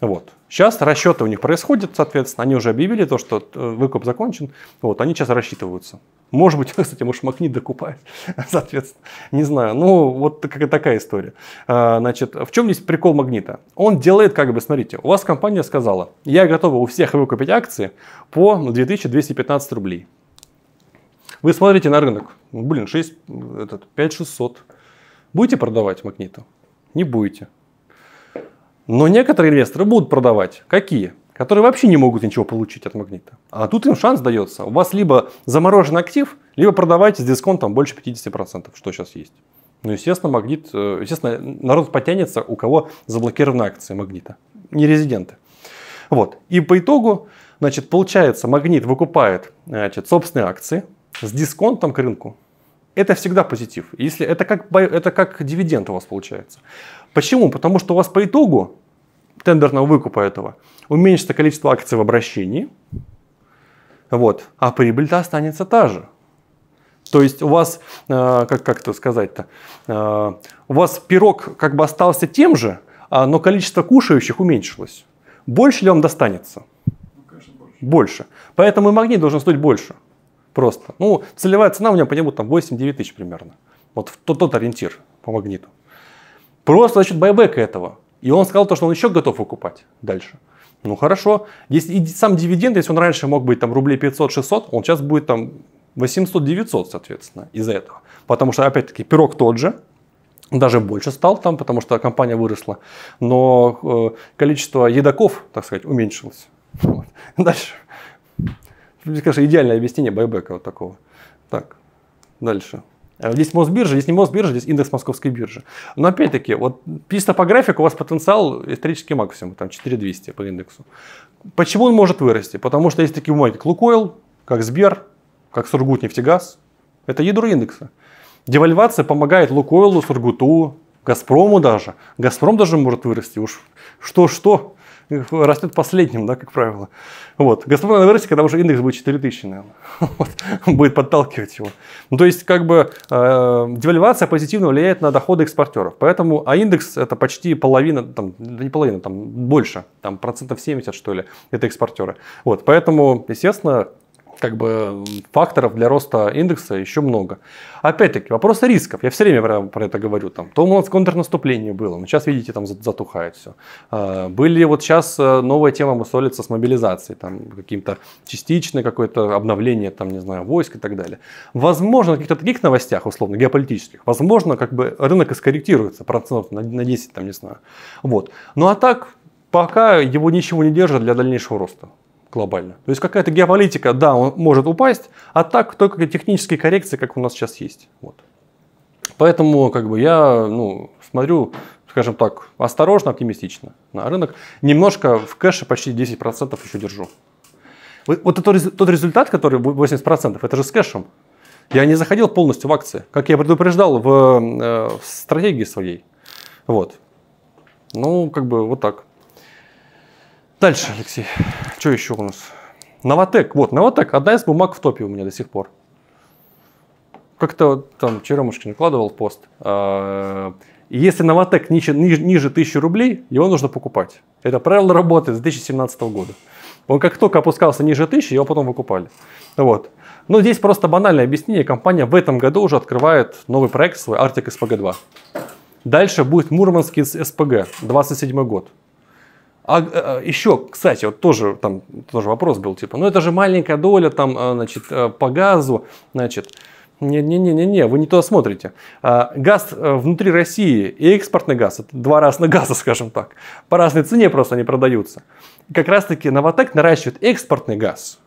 Вот. Сейчас расчеты у них происходят, соответственно, они уже объявили то, что э, выкуп закончен, вот, они сейчас рассчитываются. Может быть, кстати, может, Макнит докупает, соответственно, не знаю. Ну, вот такая, такая история. А, значит, в чем здесь прикол Магнита? Он делает, как бы, смотрите, у вас компания сказала, я готова у всех выкупить акции по 2215 рублей. Вы смотрите на рынок, ну, блин, 6, этот, 5600. Будете продавать Магниту? Не будете. Но некоторые инвесторы будут продавать. Какие? Которые вообще не могут ничего получить от магнита. А тут им шанс дается. У вас либо заморожен актив, либо продавайте с дисконтом больше 50%, что сейчас есть. Ну, естественно, магнит, э, естественно, народ потянется, у кого заблокированы акции магнита, не резиденты. Вот. И по итогу, значит, получается, магнит выкупает значит, собственные акции с дисконтом к рынку. Это всегда позитив. Если это как, это как дивиденд у вас получается. Почему? Потому что у вас по итогу тендерного выкупа этого, уменьшится количество акций в обращении, вот, а прибыль-то останется та же. То есть у вас, э, как, как это сказать-то, э, у вас пирог как бы остался тем же, а, но количество кушающих уменьшилось. Больше ли вам достанется? Ну, конечно, больше. больше. Поэтому и магнит должен стоить больше. Просто. Ну, целевая цена у меня по нему там 8-9 тысяч примерно. Вот тот, тот ориентир по магниту. Просто за счет байбека этого. И он сказал то, что он еще готов выкупать дальше. Ну хорошо. Если и сам дивиденд, если он раньше мог быть там рублей 500-600, он сейчас будет там 800-900, соответственно, из-за этого. Потому что, опять-таки, пирог тот же, даже больше стал там, потому что компания выросла, но э, количество едоков, так сказать, уменьшилось. Вот. Дальше. Конечно, идеальное объяснение байбека вот такого. Так, дальше. Здесь э, Мосбиржа, здесь не Мосбиржа, здесь индекс Московской биржи. Но опять-таки, вот чисто по графику у вас потенциал исторический максимум, там 4200 по индексу. Почему он может вырасти? Потому что есть такие бумаги, как Лукойл, как Сбер, как Сургутнефтегаз. Это ядро индекса. Девальвация помогает Лукойлу, Сургуту, Газпрому даже. Газпром даже может вырасти. Уж что-что растет последним, да, как правило. Вот. Господная версия, когда уже индекс будет 4000, наверное, вот. будет подталкивать его. Ну, то есть, как бы, э, девальвация позитивно влияет на доходы экспортеров. Поэтому, а индекс это почти половина, там, да не половина, там, больше, там, процентов 70, что ли, это экспортеры. Вот, поэтому, естественно, как бы факторов для роста индекса еще много. Опять-таки, вопрос рисков. Я все время про, про это говорю. Там, то у нас контрнаступление было, но сейчас, видите, там затухает все. А, были вот сейчас э, новая тема мусолится с мобилизацией, там каким-то частичное какое-то обновление, там, не знаю, войск и так далее. Возможно, на каких-то таких новостях, условно, геополитических, возможно, как бы рынок и скорректируется процентов на, на 10, там, не знаю. Вот. Ну а так, пока его ничего не держит для дальнейшего роста глобально. То есть какая-то геополитика, да, он может упасть, а так только технические коррекции, как у нас сейчас есть. Вот. Поэтому как бы я ну, смотрю, скажем так, осторожно, оптимистично на рынок. Немножко в кэше почти 10% еще держу. Вот, вот тот, тот результат, который 80%, это же с кэшем. Я не заходил полностью в акции, как я предупреждал в, э, в стратегии своей. Вот. Ну, как бы вот так. Дальше, Алексей. Что еще у нас? Новотек. Вот, Новотек. Одна из бумаг в топе у меня до сих пор. Как-то там Черемушкин выкладывал пост. А, Если Новотек ниже, ниже, ниже 1000 рублей, его нужно покупать. Это правило работы с 2017 года. Он как только опускался ниже 1000, его потом выкупали. Вот. Но ну, здесь просто банальное объяснение. Компания в этом году уже открывает новый проект свой, Arctic SPG-2. Дальше будет Мурманский СПГ, 27 год. А, а э, э, еще, кстати, вот тоже там тоже вопрос был, типа, ну это же маленькая доля там, э, значит, по газу, значит, не-не-не-не-не, вы не то смотрите. А, газ внутри России и экспортный газ, это два разных газа, скажем так, по разной цене просто они продаются. Как раз таки Новотек наращивает экспортный газ.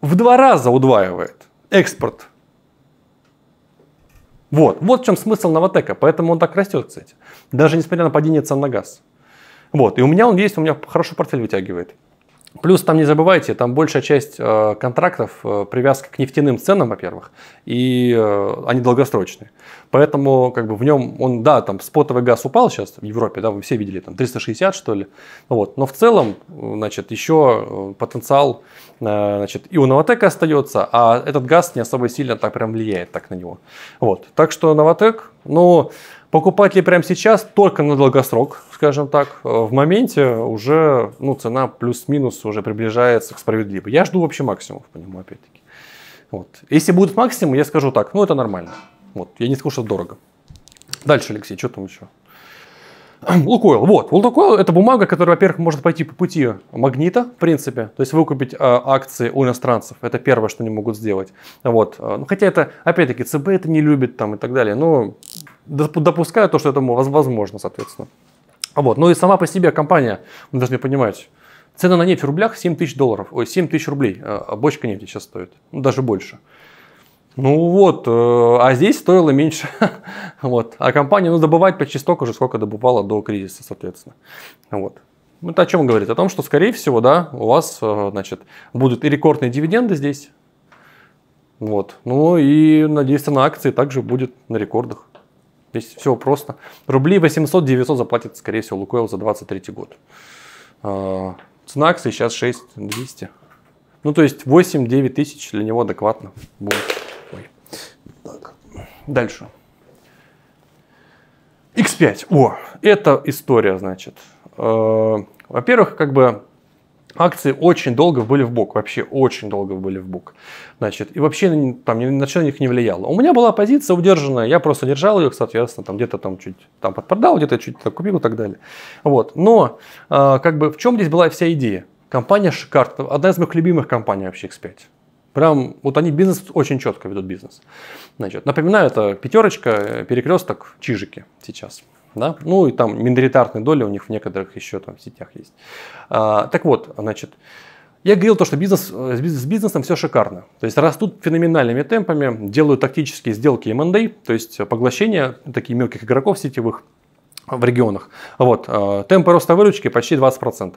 В два раза удваивает экспорт. Вот, вот в чем смысл Новотека, поэтому он так растет, кстати. Даже несмотря на падение цен на газ. Вот, и у меня он есть, у меня хорошо портфель вытягивает. Плюс там не забывайте, там большая часть э, контрактов э, привязка к нефтяным ценам, во-первых, и э, они долгосрочные. Поэтому как бы в нем он, да, там спотовый газ упал сейчас в Европе, да, вы все видели, там 360 что ли, вот. Но в целом, значит, еще э, потенциал, э, значит, и у Новотека остается, а этот газ не особо сильно так прям влияет так на него. Вот, так что Новотек, ну, покупать ли прямо сейчас только на долгосрок, скажем так, э, в моменте уже ну, цена плюс-минус уже приближается к справедливой. Я жду вообще максимумов по нему, опять-таки. Вот. Если будут максимумы, я скажу так, ну это нормально. Вот. Я не скажу, что дорого. Дальше, Алексей, что там еще? Лукойл. Вот, Лукойл это бумага, которая, во-первых, может пойти по пути магнита, в принципе, то есть выкупить э, акции у иностранцев. Это первое, что они могут сделать. Вот. А, ну, хотя это, опять-таки, ЦБ это не любит там и так далее, но допускаю то, что это возможно, соответственно. А вот. ну и сама по себе компания, мы должны понимать, цена на нефть в рублях 7 тысяч долларов, ой, 7 тысяч рублей, э, а бочка нефти сейчас стоит, ну, даже больше. Ну вот, э, а здесь стоило меньше. вот. А компания ну, добывать почти столько же, сколько добывала до кризиса, соответственно. Вот. Это о чем говорит? О том, что, скорее всего, да, у вас, э, значит, будут и рекордные дивиденды здесь. Вот. Ну и, надеюсь, на акции также будет на рекордах. Здесь все просто. Рубли 800-900 заплатит, скорее всего, Лукойл за 23 год. А, цена акции сейчас 6200. Ну, то есть 8-9 тысяч для него адекватно будет. Ой. Так. Дальше. X5. О, это история, значит. А, во-первых, как бы акции очень долго были в бок, вообще очень долго были в бок. Значит, и вообще там ни на что на них не влияло. У меня была позиция удержанная, я просто держал ее, соответственно, там где-то там чуть там подпродал, где-то чуть там купил и так далее. Вот. Но э, как бы в чем здесь была вся идея? Компания шикарная, одна из моих любимых компаний вообще X5. Прям вот они бизнес очень четко ведут бизнес. Значит, напоминаю, это пятерочка, э, перекресток, чижики сейчас. Да? Ну и там миноритарные доли у них в некоторых еще там сетях есть. А, так вот, значит, я говорил то, что бизнес, э, с бизнесом все шикарно. То есть растут феноменальными темпами, делают тактические сделки M&A, то есть поглощение таких мелких игроков сетевых в регионах. Вот, э, темпы роста выручки почти 20%.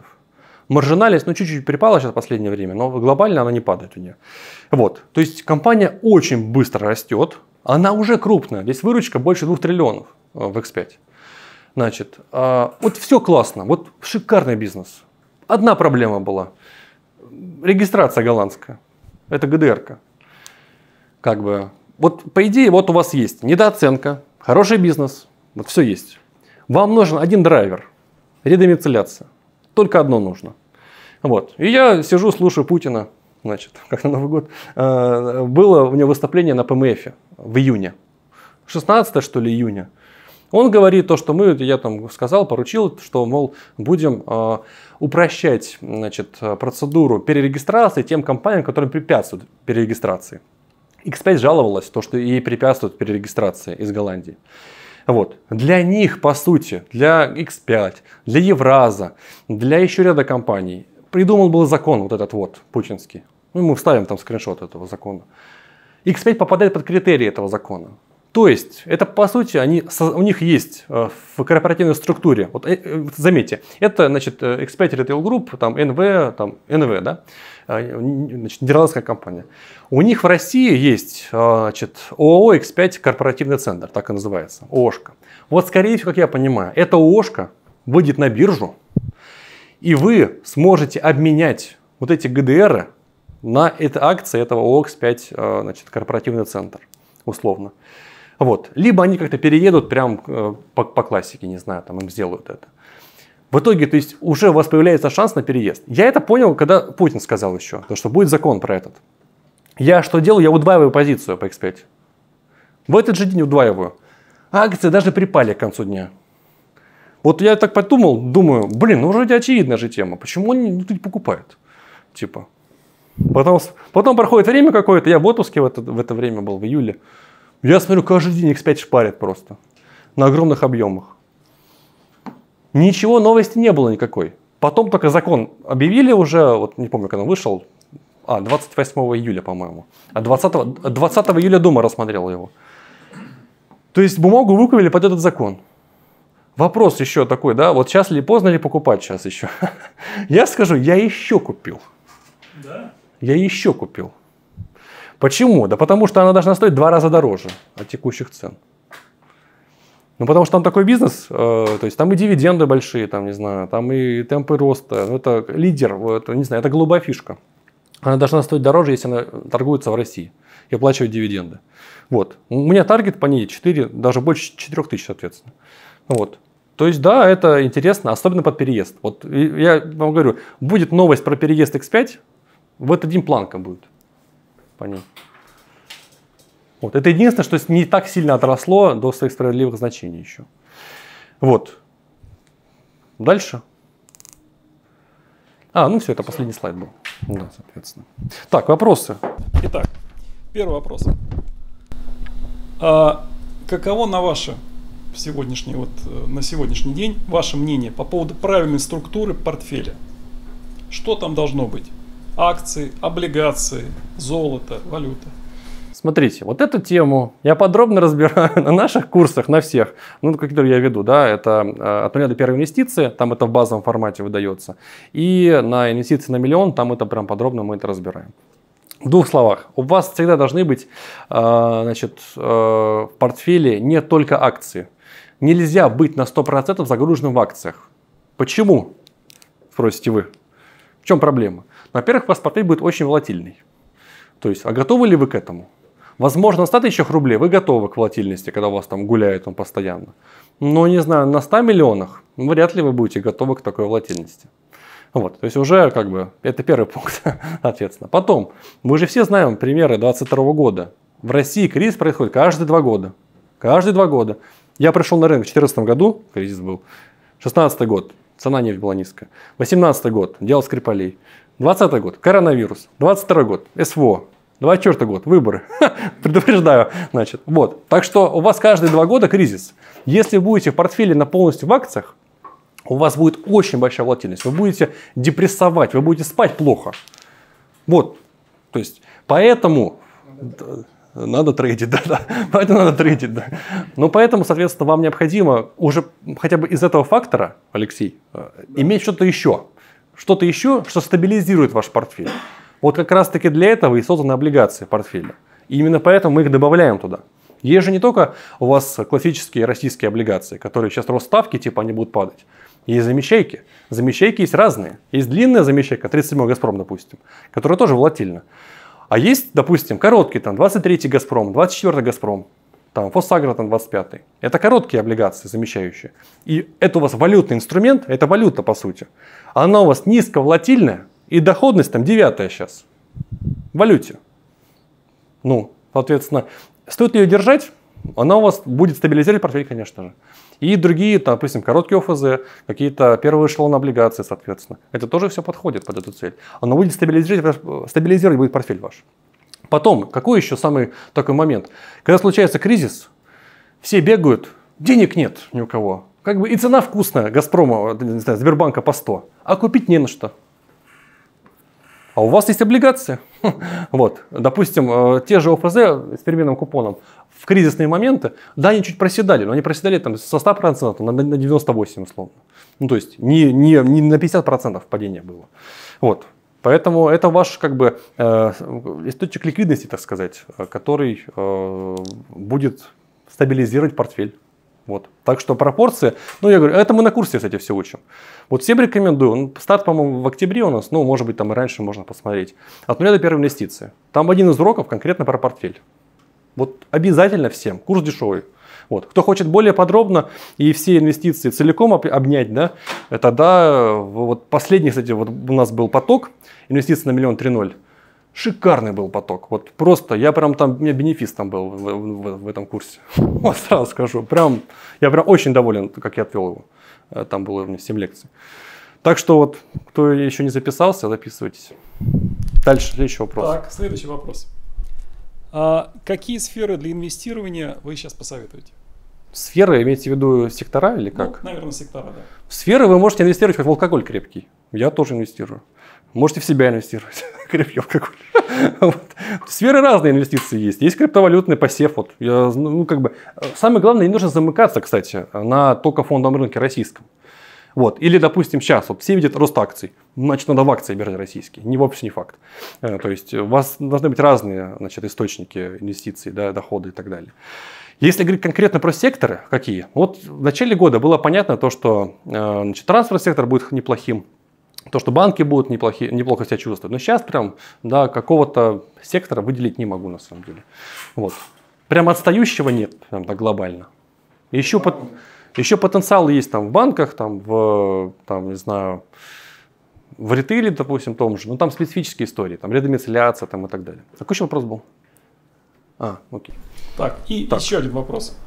Маржинальность, ну, чуть-чуть припала сейчас в последнее время, но глобально она не падает у нее. Вот, то есть компания очень быстро растет, она уже крупная, здесь выручка больше 2 триллионов э, в X5. Значит, а, вот все классно, вот шикарный бизнес. Одна проблема была. Регистрация голландская. Это ГДРка. Как бы, вот по идее, вот у вас есть недооценка, хороший бизнес, вот все есть. Вам нужен один драйвер, редомицеляция. Только одно нужно. Вот. И я сижу, слушаю Путина, значит, как на Новый год. А, было у него выступление на ПМФ в июне. 16 что ли, июня. Он говорит то, что мы, я там сказал, поручил, что, мол, будем а, упрощать значит, процедуру перерегистрации тем компаниям, которым препятствуют перерегистрации. X5 жаловалась, то, что ей препятствуют перерегистрации из Голландии. Вот. Для них, по сути, для X5, для Евраза, для еще ряда компаний придумал был закон вот этот вот, путинский. Ну, мы вставим там скриншот этого закона. X5 попадает под критерии этого закона. То есть, это по сути, они, у них есть э, в корпоративной структуре, вот э, э, заметьте, это значит X5 Retail Group, там NV, там NV, да, значит, нидерландская компания. У них в России есть значит, ООО X5 корпоративный центр, так и называется, ООшка. Вот скорее всего, как я понимаю, эта ООшка выйдет на биржу, и вы сможете обменять вот эти ГДР на это акции этого ООО X5 значит, корпоративный центр условно. Вот. Либо они как-то переедут прям э, по, по классике, не знаю, там им сделают это. В итоге, то есть, уже у вас появляется шанс на переезд. Я это понял, когда Путин сказал еще, потому что будет закон про этот. Я что делаю? Я удваиваю позицию по X5. В этот же день удваиваю. Акции даже припали к концу дня. Вот я так подумал, думаю, блин, ну вроде очевидная же тема. Почему они ну, не покупают? Типа. Потом, потом проходит время какое-то, я в отпуске в это, в это время был, в июле. Я смотрю, каждый день X5 шпарит просто. На огромных объемах. Ничего новости не было никакой. Потом только закон объявили уже, вот не помню, когда он вышел, а, 28 июля, по-моему. А 20, 20 июля Дума рассмотрела его. То есть бумагу выковили под этот закон. Вопрос еще такой, да, вот сейчас ли поздно ли покупать сейчас еще? Я скажу, я еще купил. Да? Я еще купил. Почему? Да потому что она должна стоить два раза дороже от текущих цен. Ну, потому что там такой бизнес, э, то есть там и дивиденды большие, там, не знаю, там и темпы роста. Ну, это лидер, это, не знаю, это голубая фишка. Она должна стоить дороже, если она торгуется в России и оплачивает дивиденды. Вот. У меня таргет по ней 4, даже больше 4 тысяч, соответственно. Ну, вот. То есть, да, это интересно, особенно под переезд. Вот я вам говорю, будет новость про переезд X5, в этот день планка будет по ней. Вот. Это единственное, что не так сильно отросло до своих справедливых значений еще. Вот. Дальше. А, ну все, это все. последний слайд был. Да, соответственно. Так, вопросы. Итак, первый вопрос. А, каково на ваше сегодняшний, вот, э, на сегодняшний день ваше мнение по поводу правильной структуры портфеля? Что там должно быть? акции, облигации, золото, валюта. Смотрите, вот эту тему я подробно разбираю на наших курсах, на всех. Ну, которые я веду, да, это э, от нуля до первой инвестиции, там это в базовом формате выдается. И на инвестиции на миллион, там это прям подробно мы это разбираем. В двух словах, у вас всегда должны быть э, значит, э, в портфеле не только акции. Нельзя быть на 100% загруженным в акциях. Почему, спросите вы? В чем проблема? Во-первых, ваш портфель будет очень волатильный. То есть, а готовы ли вы к этому? Возможно, на 100 тысячах рублей вы готовы к волатильности, когда у вас там гуляет он постоянно. Но, не знаю, на 100 миллионах вряд ли вы будете готовы к такой волатильности. Вот, то есть уже как бы, это первый пункт, соответственно. Потом, мы же все знаем примеры 22 года. В России кризис происходит каждые два года. Каждые два года. Я пришел на рынок в 2014 году, кризис был. 16 год, цена нефть была низкая. 18 год, делал Скрипалей. 20 год – коронавирус, 22 год – СВО, 24 год – выборы. Предупреждаю, значит. Вот. Так что у вас каждые два года кризис. Если будете в портфеле на полностью в акциях, у вас будет очень большая волатильность. Вы будете депрессовать, вы будете спать плохо. Вот. То есть, поэтому... Надо трейдить, да, да. Поэтому надо трейдить, да. Но поэтому, соответственно, вам необходимо уже хотя бы из этого фактора, Алексей, э, да. иметь что-то еще что-то еще, что стабилизирует ваш портфель. Вот как раз-таки для этого и созданы облигации портфеля. И именно поэтому мы их добавляем туда. Есть же не только у вас классические российские облигации, которые сейчас рост ставки, типа они будут падать. Есть замещайки. Замещайки есть разные. Есть длинная замещайка, 37-й «Газпром», допустим, которая тоже волатильна. А есть, допустим, короткий, там, 23-й «Газпром», 24-й «Газпром», там, «Фосагра», там, 25-й. Это короткие облигации замещающие. И это у вас валютный инструмент, это валюта, по сути она у вас низковолатильная, и доходность там девятая сейчас в валюте. Ну, соответственно, стоит ли ее держать? Она у вас будет стабилизировать портфель, конечно же. И другие, там, допустим, короткие ОФЗ, какие-то первые эшелоны облигации, соответственно. Это тоже все подходит под эту цель. Она будет стабилизировать, э, стабилизировать будет портфель ваш. Потом, какой еще самый такой момент? Когда случается кризис, все бегают, денег нет ни у кого. Как бы и цена вкусная Газпрома, не знаю, Сбербанка по 100, а купить не на что. А у вас есть облигации. вот, допустим, э, те же ОФЗ с переменным купоном в кризисные моменты, да, они чуть проседали, но они проседали там со 100% на, на 98 условно. Ну, то есть не, не, не на 50% падение было. Вот. Поэтому это ваш как бы э, источник ликвидности, так сказать, э, который э, будет стабилизировать портфель. Вот. Так что пропорции, ну я говорю, это мы на курсе, кстати, все учим. Вот всем рекомендую, старт, по-моему, в октябре у нас, ну, может быть, там и раньше можно посмотреть. От нуля до первой инвестиции. Там один из уроков конкретно про портфель. Вот обязательно всем, курс дешевый. Вот. Кто хочет более подробно и все инвестиции целиком обнять, да, тогда вот последний, кстати, вот у нас был поток инвестиций на миллион три ноль. Шикарный был поток. Вот просто, я прям там, у меня бенефис там был в, в, в этом курсе. Вот сразу скажу. Прям, я прям очень доволен, как я отвел его. Э, там было у меня 7 лекций. Так что вот, кто еще не записался, записывайтесь. Дальше следующий вопрос. Так, следующий вопрос. А какие сферы для инвестирования вы сейчас посоветуете? Сферы, имеете в виду сектора или ну, как? Ну, наверное, сектора, да. В сферы вы можете инвестировать, как в алкоголь крепкий. Я тоже инвестирую. Можете в себя инвестировать. Крепьем какой-то. Сферы разные инвестиции есть. Есть криптовалютный посев. Вот. Я, ну, ну, как бы, самое главное, не нужно замыкаться, кстати, на только фондовом рынке российском. Вот. Или, допустим, сейчас вот все видят рост акций, значит, надо в акции брать российские. Не вовсе не факт. Э, то есть э, у вас должны быть разные значит, источники инвестиций, да, доходы и так далее. Если говорить конкретно про секторы, какие? Вот в начале года было понятно то, что э, значит, транспорт сектор будет неплохим, то, что банки будут неплохи, неплохо себя чувствовать. Но сейчас прям, да, какого-то сектора выделить не могу на самом деле. Вот. Прям отстающего нет, прям так глобально. Еще, по, еще потенциал есть там в банках, там в, там, не знаю, в ритейле, допустим, том же, но ну, там специфические истории, там редомицеляция там и так далее. А какой еще вопрос был? А, окей. Так, и так. еще один вопрос.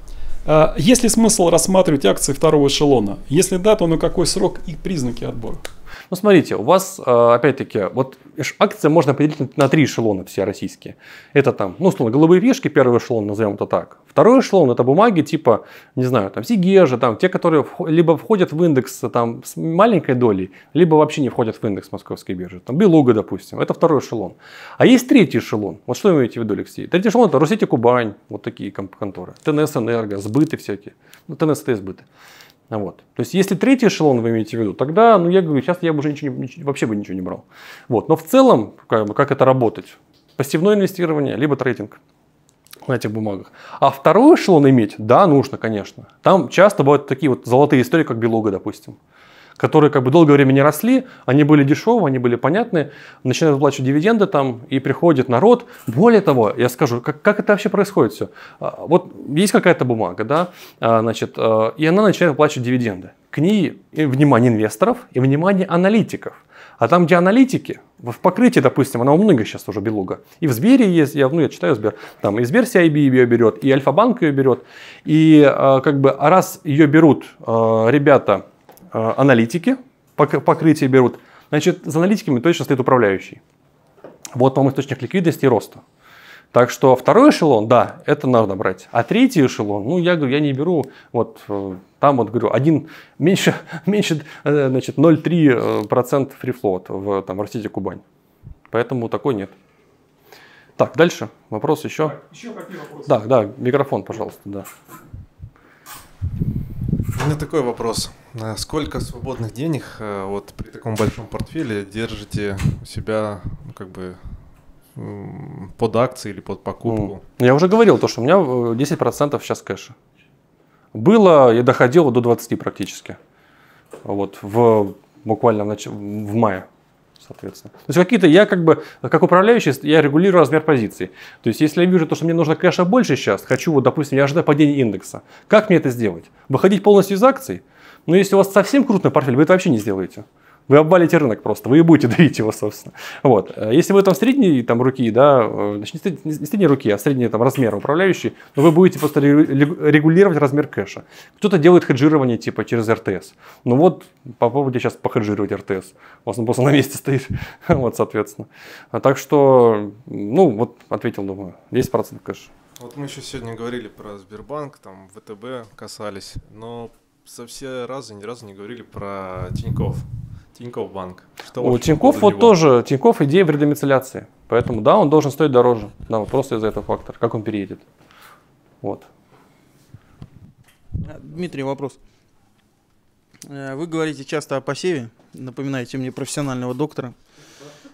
А, есть ли смысл рассматривать акции второго эшелона? Если да, то на какой срок и признаки отбора? Ну, смотрите, у вас, э, опять-таки, вот акции можно поделить на три эшелона все российские. Это там, ну, условно, голубые фишки, первый эшелон, назовем это так. Второй эшелон – это бумаги типа, не знаю, там, Сигежа, там, те, которые либо входят в индекс э, там, с маленькой долей, либо вообще не входят в индекс московской биржи. Там, Белуга, допустим, это второй эшелон. А есть третий эшелон. Вот что вы имеете в виду, Алексей? Третий эшелон – это Росети Кубань, вот такие конторы. ТНС Энерго, сбыты всякие. Ну, ТНС – это сбыты. Вот. То есть, если третий эшелон вы имеете в виду, тогда, ну, я говорю, сейчас я бы уже ничего, ничего, вообще бы ничего не брал. Вот. Но в целом, как, как это работать? Пассивное инвестирование, либо трейдинг на этих бумагах. А второй эшелон иметь, да, нужно, конечно. Там часто бывают такие вот золотые истории, как белога, допустим которые как бы долгое время не росли, они были дешевые, они были понятны, начинают выплачивать дивиденды там, и приходит народ. Более того, я скажу, как, как это вообще происходит все? А, вот есть какая-то бумага, да, а, значит, а, и она начинает выплачивать дивиденды. К ней внимание инвесторов и внимание аналитиков. А там, где аналитики, в покрытии, допустим, она у многих сейчас уже белуга. И в Сбере есть, я, ну, я читаю Сбер, там и Сбер CIB ее берет, и Альфа-банк ее берет. И э, как бы, раз ее берут э, ребята, Э, аналитики, покрытие берут. Значит, за аналитиками точно стоит управляющий. Вот вам источник ликвидности и роста. Так что второй эшелон, да, это надо брать. А третий эшелон, ну, я говорю, я не беру, вот э, там вот, говорю, один, меньше, меньше э, значит, 0,3% фрифлот в, там, россии Кубань. Поэтому такой нет. Так, дальше вопрос еще. Еще какие вопросы? Да, да, микрофон, пожалуйста, да меня такой вопрос. Э, сколько свободных денег э, вот при таком большом портфеле держите у себя ну, как бы под акции или под покупку? Я уже говорил, то, что у меня 10% э, сейчас кэша. Было, я доходил до 20 практически. Вот, в, буквально в, нач... в мае соответственно. То есть какие-то я как бы, как управляющий, я регулирую размер позиций. То есть если я вижу то, что мне нужно кэша больше сейчас, хочу, вот, допустим, я ожидаю падения индекса, как мне это сделать? Выходить полностью из акций? Но ну, если у вас совсем крупный портфель, вы это вообще не сделаете. Вы обвалите рынок просто, вы и будете давить его, собственно. Вот. Э, если вы там средней там, руки, да, э, значит, не средней руки, а средний там, размер управляющий, но вы будете просто регулировать размер кэша. Кто-то делает хеджирование типа через РТС. Ну вот, попробуйте сейчас похеджировать РТС. У вас он просто на месте стоит, вот, соответственно. А так что, ну вот, ответил, думаю, 10% кэша. Вот мы еще сегодня говорили про Сбербанк, там ВТБ касались, но со все разы ни разу не говорили про Тиньков. Тиньков банк. Что У Тиньков вот него? тоже, Тиньков идея в редомицеляции. Поэтому да, он должен стоить дороже. Да, просто из-за этого фактора, как он переедет. Вот. А, Дмитрий, вопрос. Э, вы говорите часто о посеве, напоминаете мне профессионального доктора.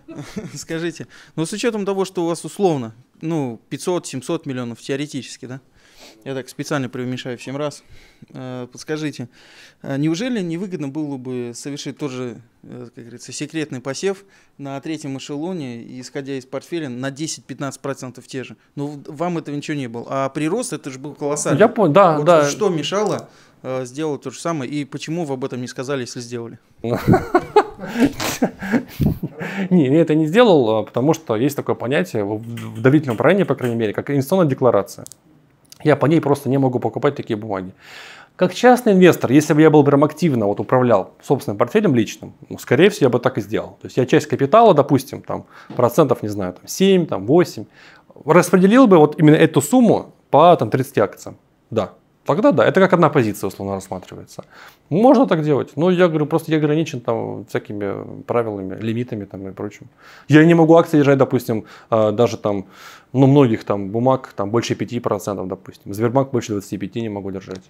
Скажите, но ну, с учетом того, что у вас условно, ну, 500-700 миллионов теоретически, да, я так специально превмешаю всем раз. Э, подскажите, э, неужели невыгодно было бы совершить тот же, э, как говорится, секретный посев на третьем эшелоне, исходя из портфеля, на 10-15% те же? Но ну, вам этого ничего не было. А прирост это же был колоссальный. Я понял, да, вот да. Что мешало сделать то же самое, и почему вы об этом не сказали, если сделали? Не, я это не сделал, а потому что есть такое понятие в доверительном управлении, по крайней мере, как инвестиционная декларация. Я по ней просто не могу покупать такие бумаги. Как частный инвестор, если бы я был прям активно вот управлял собственным портфелем личным, ну, скорее всего, я бы так и сделал. То есть я часть капитала, допустим, там процентов, не знаю, там 7, там 8, распределил бы вот именно эту сумму по там 30 акциям. Да, Тогда да, это как одна позиция условно рассматривается. Можно так делать, но я говорю, просто я ограничен там всякими правилами, лимитами там и прочим. Я не могу акции держать, допустим, э, даже там, ну, многих там бумаг там больше 5%, допустим. Сбербанк больше 25% не могу держать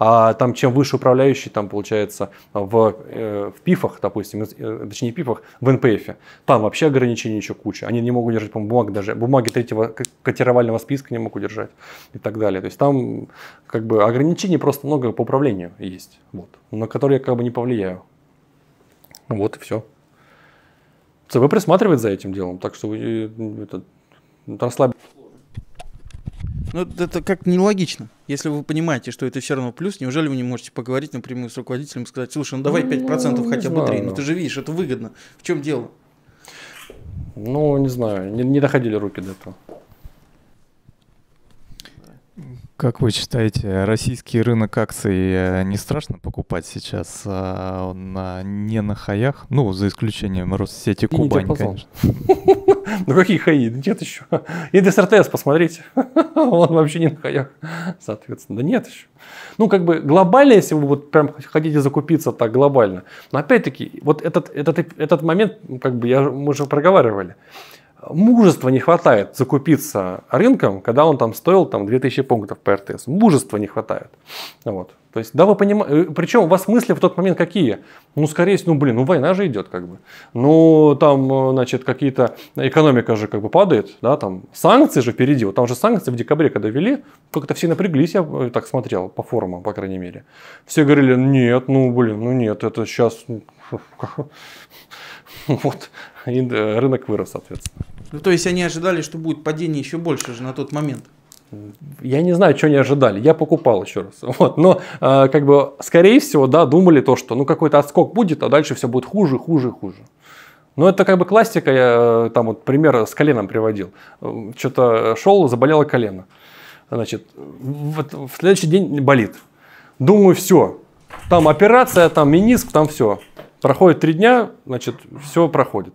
а там чем выше управляющий, там получается в, э, в пифах, допустим, э, точнее пифах, в НПФ, там вообще ограничений еще куча. Они не могут держать, бумаг даже, бумаги третьего котировального списка не могут держать и так далее. То есть там как бы ограничений просто много по управлению есть, вот, на которые я как бы не повлияю. Вот и все. ЦБ присматривает за этим делом, так что э, это, расслабьтесь. Ну, это как нелогично. Если вы понимаете, что это все равно плюс, неужели вы не можете поговорить напрямую с руководителем и сказать, слушай, ну давай 5% ну, хотя бы 3. Ну ты же видишь, это выгодно. В чем дело? Ну, не знаю, не, не доходили руки до этого. Как вы считаете, российский рынок акций э, не страшно покупать сейчас? А он не на хаях? Ну, за исключением Россети Кубань, конечно. Ну какие хаи? Нет еще. Индекс РТС, посмотрите. Он вообще не на хаях, соответственно. Да нет еще. Ну, как бы глобально, если вы вот прям хотите закупиться так глобально. Но опять-таки, вот этот, этот, этот момент, ну, как бы я, мы уже проговаривали мужества не хватает закупиться рынком, когда он там стоил там 2000 пунктов по РТС. Мужества не хватает. Вот. То есть, да, вы понимаете, э, причем у вас мысли в тот момент какие? Ну, скорее всего, ну, блин, ну, война же идет, как бы. Ну, там, э, значит, какие-то, экономика же как бы падает, да, там, санкции же впереди, вот там же санкции в декабре, когда вели, как-то все напряглись, я э, так смотрел по форумам, по крайней мере. Все говорили, нет, ну, блин, ну, нет, это сейчас, ну, вот, и рынок вырос, соответственно. Ну, то есть они ожидали, что будет падение еще больше же на тот момент. Я не знаю, что они ожидали. Я покупал еще раз. Вот. Но, э, как бы, скорее всего, да, думали то, что ну какой-то отскок будет, а дальше все будет хуже, хуже, хуже. Но это как бы классика, я э, там вот пример с коленом приводил. Что-то шел, заболело колено. Значит, вот в следующий день болит. Думаю, все. Там операция, там миниск, там все. Проходит три дня, значит, все проходит.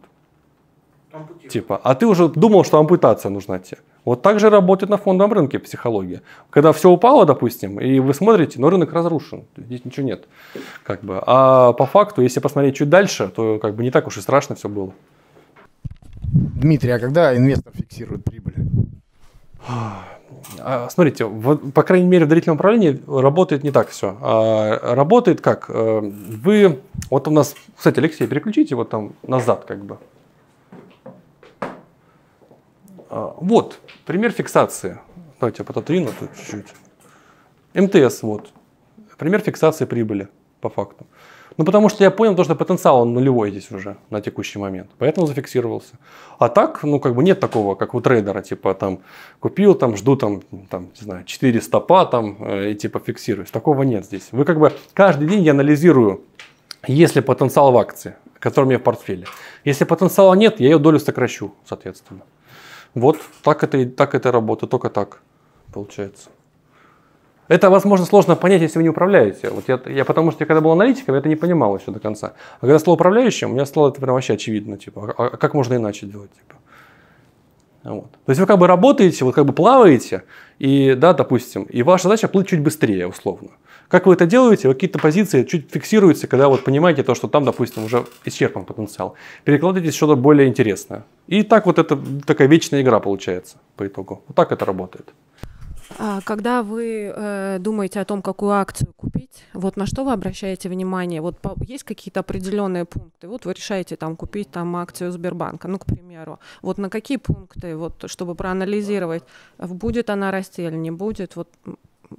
Типа, а ты уже думал, что ампутация нужна тебе. Вот так же работает на фондовом рынке психология. Когда все упало, допустим, и вы смотрите, но рынок разрушен, здесь ничего нет. Как бы. А по факту, если посмотреть чуть дальше, то как бы не так уж и страшно все было. Дмитрий, а когда инвестор фиксирует прибыль? А, смотрите, в, по крайней мере, в доверительном управлении работает не так все. А, работает как? Э, вы, вот у нас, кстати, Алексей, переключите вот там назад как бы. А, вот, пример фиксации. Давайте я пододвину тут чуть-чуть. МТС, вот. Пример фиксации прибыли, по факту. Ну, потому что я понял, то, что потенциал он нулевой здесь уже на текущий момент. Поэтому зафиксировался. А так, ну, как бы нет такого, как у трейдера, типа, там, купил, там, жду, там, там не знаю, 4 стопа, там, э, и, типа, фиксируюсь. Такого нет здесь. Вы, как бы, каждый день я анализирую, есть ли потенциал в акции, который у меня в портфеле. Если потенциала нет, я ее долю сокращу, соответственно. Вот так это, так это работает, только так получается. Это, возможно, сложно понять, если вы не управляете. Вот я, я потому что я когда был аналитиком, я это не понимал еще до конца. А когда стал управляющим, у меня стало это прям вообще очевидно. Типа, а, а как можно иначе делать? Типа. Вот. То есть вы как бы работаете, вот как бы плаваете, и, да, допустим, и ваша задача плыть чуть быстрее, условно. Как вы это делаете? Вы какие-то позиции чуть фиксируются, когда вот понимаете то, что там, допустим, уже исчерпан потенциал. Перекладываетесь что-то более интересное. И так вот это такая вечная игра получается по итогу. Вот так это работает. А когда вы э, думаете о том, какую акцию купить, вот на что вы обращаете внимание? Вот по, есть какие-то определенные пункты? Вот вы решаете там купить там акцию Сбербанка, ну, к примеру. Вот на какие пункты, вот, чтобы проанализировать, будет она расти или не будет? Вот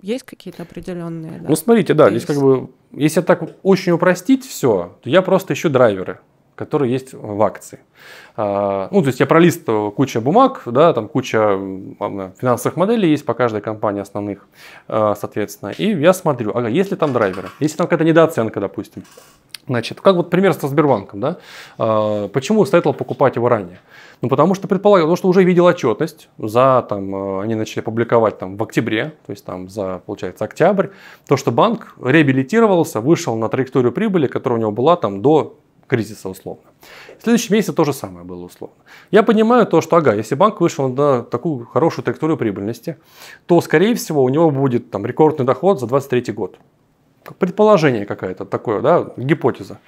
есть какие-то определенные? Да? Ну, смотрите, да, здесь как бы, если так очень упростить все, то я просто ищу драйверы которые есть в акции. А, ну, то есть я пролистывал куча бумаг, да, там куча финансовых моделей есть по каждой компании основных, а, соответственно. И я смотрю, ага, есть ли там драйверы, если там какая-то недооценка, допустим. Значит, как вот пример со Сбербанком, да? А, почему советовал покупать его ранее? Ну, потому что предполагал, что уже видел отчетность за, там, они начали публиковать там в октябре, то есть там за, получается, октябрь, то, что банк реабилитировался, вышел на траекторию прибыли, которая у него была там до кризиса условно. Следующий месяц то же самое было условно. Я понимаю то, что ага, если банк вышел на такую хорошую траекторию прибыльности, то, скорее всего, у него будет там рекордный доход за 23 год. Предположение какое-то такое, да, гипотеза.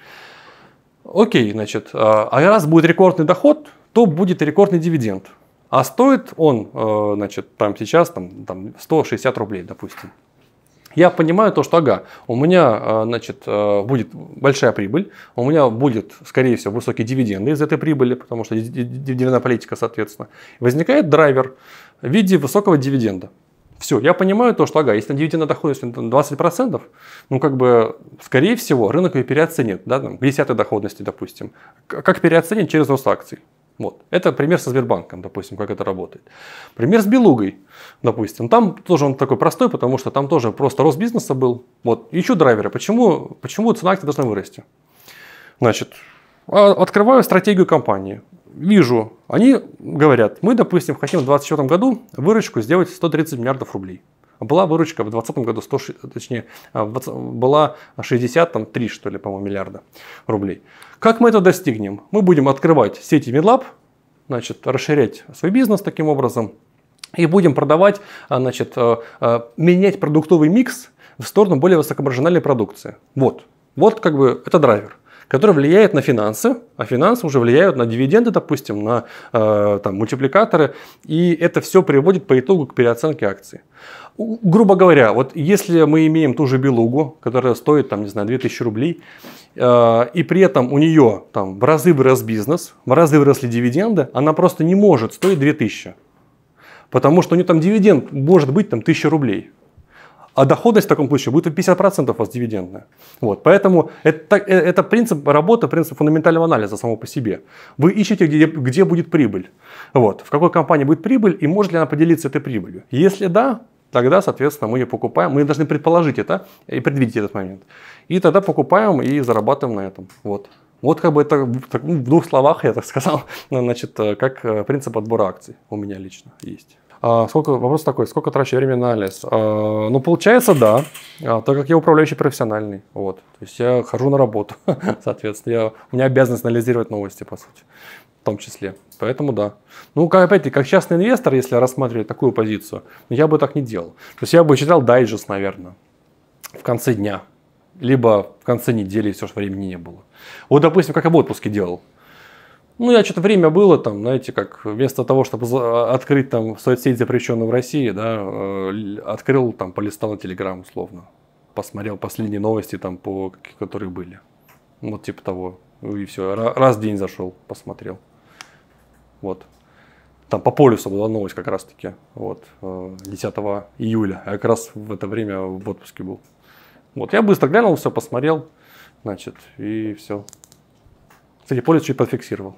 Окей, значит, а, а раз будет рекордный доход, то будет рекордный дивиденд. А стоит он, э, значит, там сейчас там, там 160 рублей, допустим я понимаю то, что ага, у меня э, значит, э, будет большая прибыль, у меня будет, скорее всего, высокие дивиденды из этой прибыли, потому что дивидендная политика, соответственно. Возникает драйвер в виде высокого дивиденда. Все, я понимаю то, что ага, если на дивиденды доходность 20%, ну как бы, скорее всего, рынок ее переоценит, да, там, к доходности, допустим. Как переоценит через рост акций. Вот. Это пример со Сбербанком, допустим, как это работает. Пример с Белугой, допустим. Там тоже он такой простой, потому что там тоже просто рост бизнеса был. Вот. Ищу драйвера? Почему, почему цена акций должна вырасти? Значит, а, открываю стратегию компании. Вижу, они говорят, мы, допустим, хотим в 2024 году выручку сделать 130 миллиардов рублей. Была выручка в 2020 году, 100, точнее, 20, а, была 63, что ли, по-моему, миллиарда рублей. Как мы это достигнем? Мы будем открывать сети MedLab, значит, расширять свой бизнес таким образом, и будем продавать, а, значит, э, э, менять продуктовый микс в сторону более высокомаржинальной продукции. Вот. Вот как бы это драйвер который влияет на финансы, а финансы уже влияют на дивиденды, допустим, на э, там, мультипликаторы, и это все приводит по итогу к переоценке акций. Грубо говоря, вот если мы имеем ту же белугу, которая стоит, там, не знаю, 2000 рублей, Э, и при этом у нее там в разы вырос бизнес, в разы выросли дивиденды, она просто не может стоить 2000. Потому что у нее там дивиденд может быть там 1000 рублей. А доходность в таком случае будет 50% у вас дивидендная. Вот. Поэтому это, э, это принцип работы, принцип фундаментального анализа само по себе. Вы ищете, где, где будет прибыль. Вот. В какой компании будет прибыль и может ли она поделиться этой прибылью. Если да, тогда, соответственно, мы ее покупаем. Мы должны предположить это и предвидеть этот момент. И тогда покупаем и зарабатываем на этом. Вот. Вот как бы это в ну, двух словах я так сказал, ну, значит, э, как э, принцип отбора акций у меня лично есть. А, сколько, вопрос такой, сколько трачу времени на анализ? А, ну, получается, да, а, так как я управляющий профессиональный, вот, то есть я хожу на работу, соответственно, я, у меня обязанность анализировать новости, по сути, том числе. Поэтому да. Ну, как, опять-таки, как частный инвестор, если рассматривать такую позицию, ну, я бы так не делал. То есть я бы читал дайджест, наверное, в конце дня. Либо в конце недели, все, же времени не было. Вот, допустим, как я в отпуске делал. Ну, я что-то время было там, знаете, как вместо того, чтобы открыть там соцсеть, запрещенную в России, да, э, открыл там, полистал на Телеграм условно. Посмотрел последние новости там, по, которые были. Вот типа того. И все, раз в день зашел, посмотрел. Вот. Там по полюсу была новость как раз-таки, вот, 10 э, июля. Я как раз в это время в отпуске был. Вот, я быстро глянул, все посмотрел, значит, и все. Кстати, полюс чуть подфиксировал.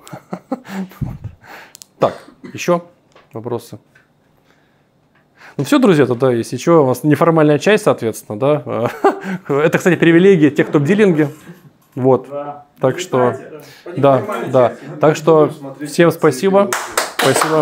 Так, еще вопросы? Ну все, друзья, тогда есть еще у вас неформальная часть, соответственно, да. Это, кстати, привилегия тех, кто в дилинге. Вот. Да. Так что, да, да. Так что всем спасибо. Спасибо.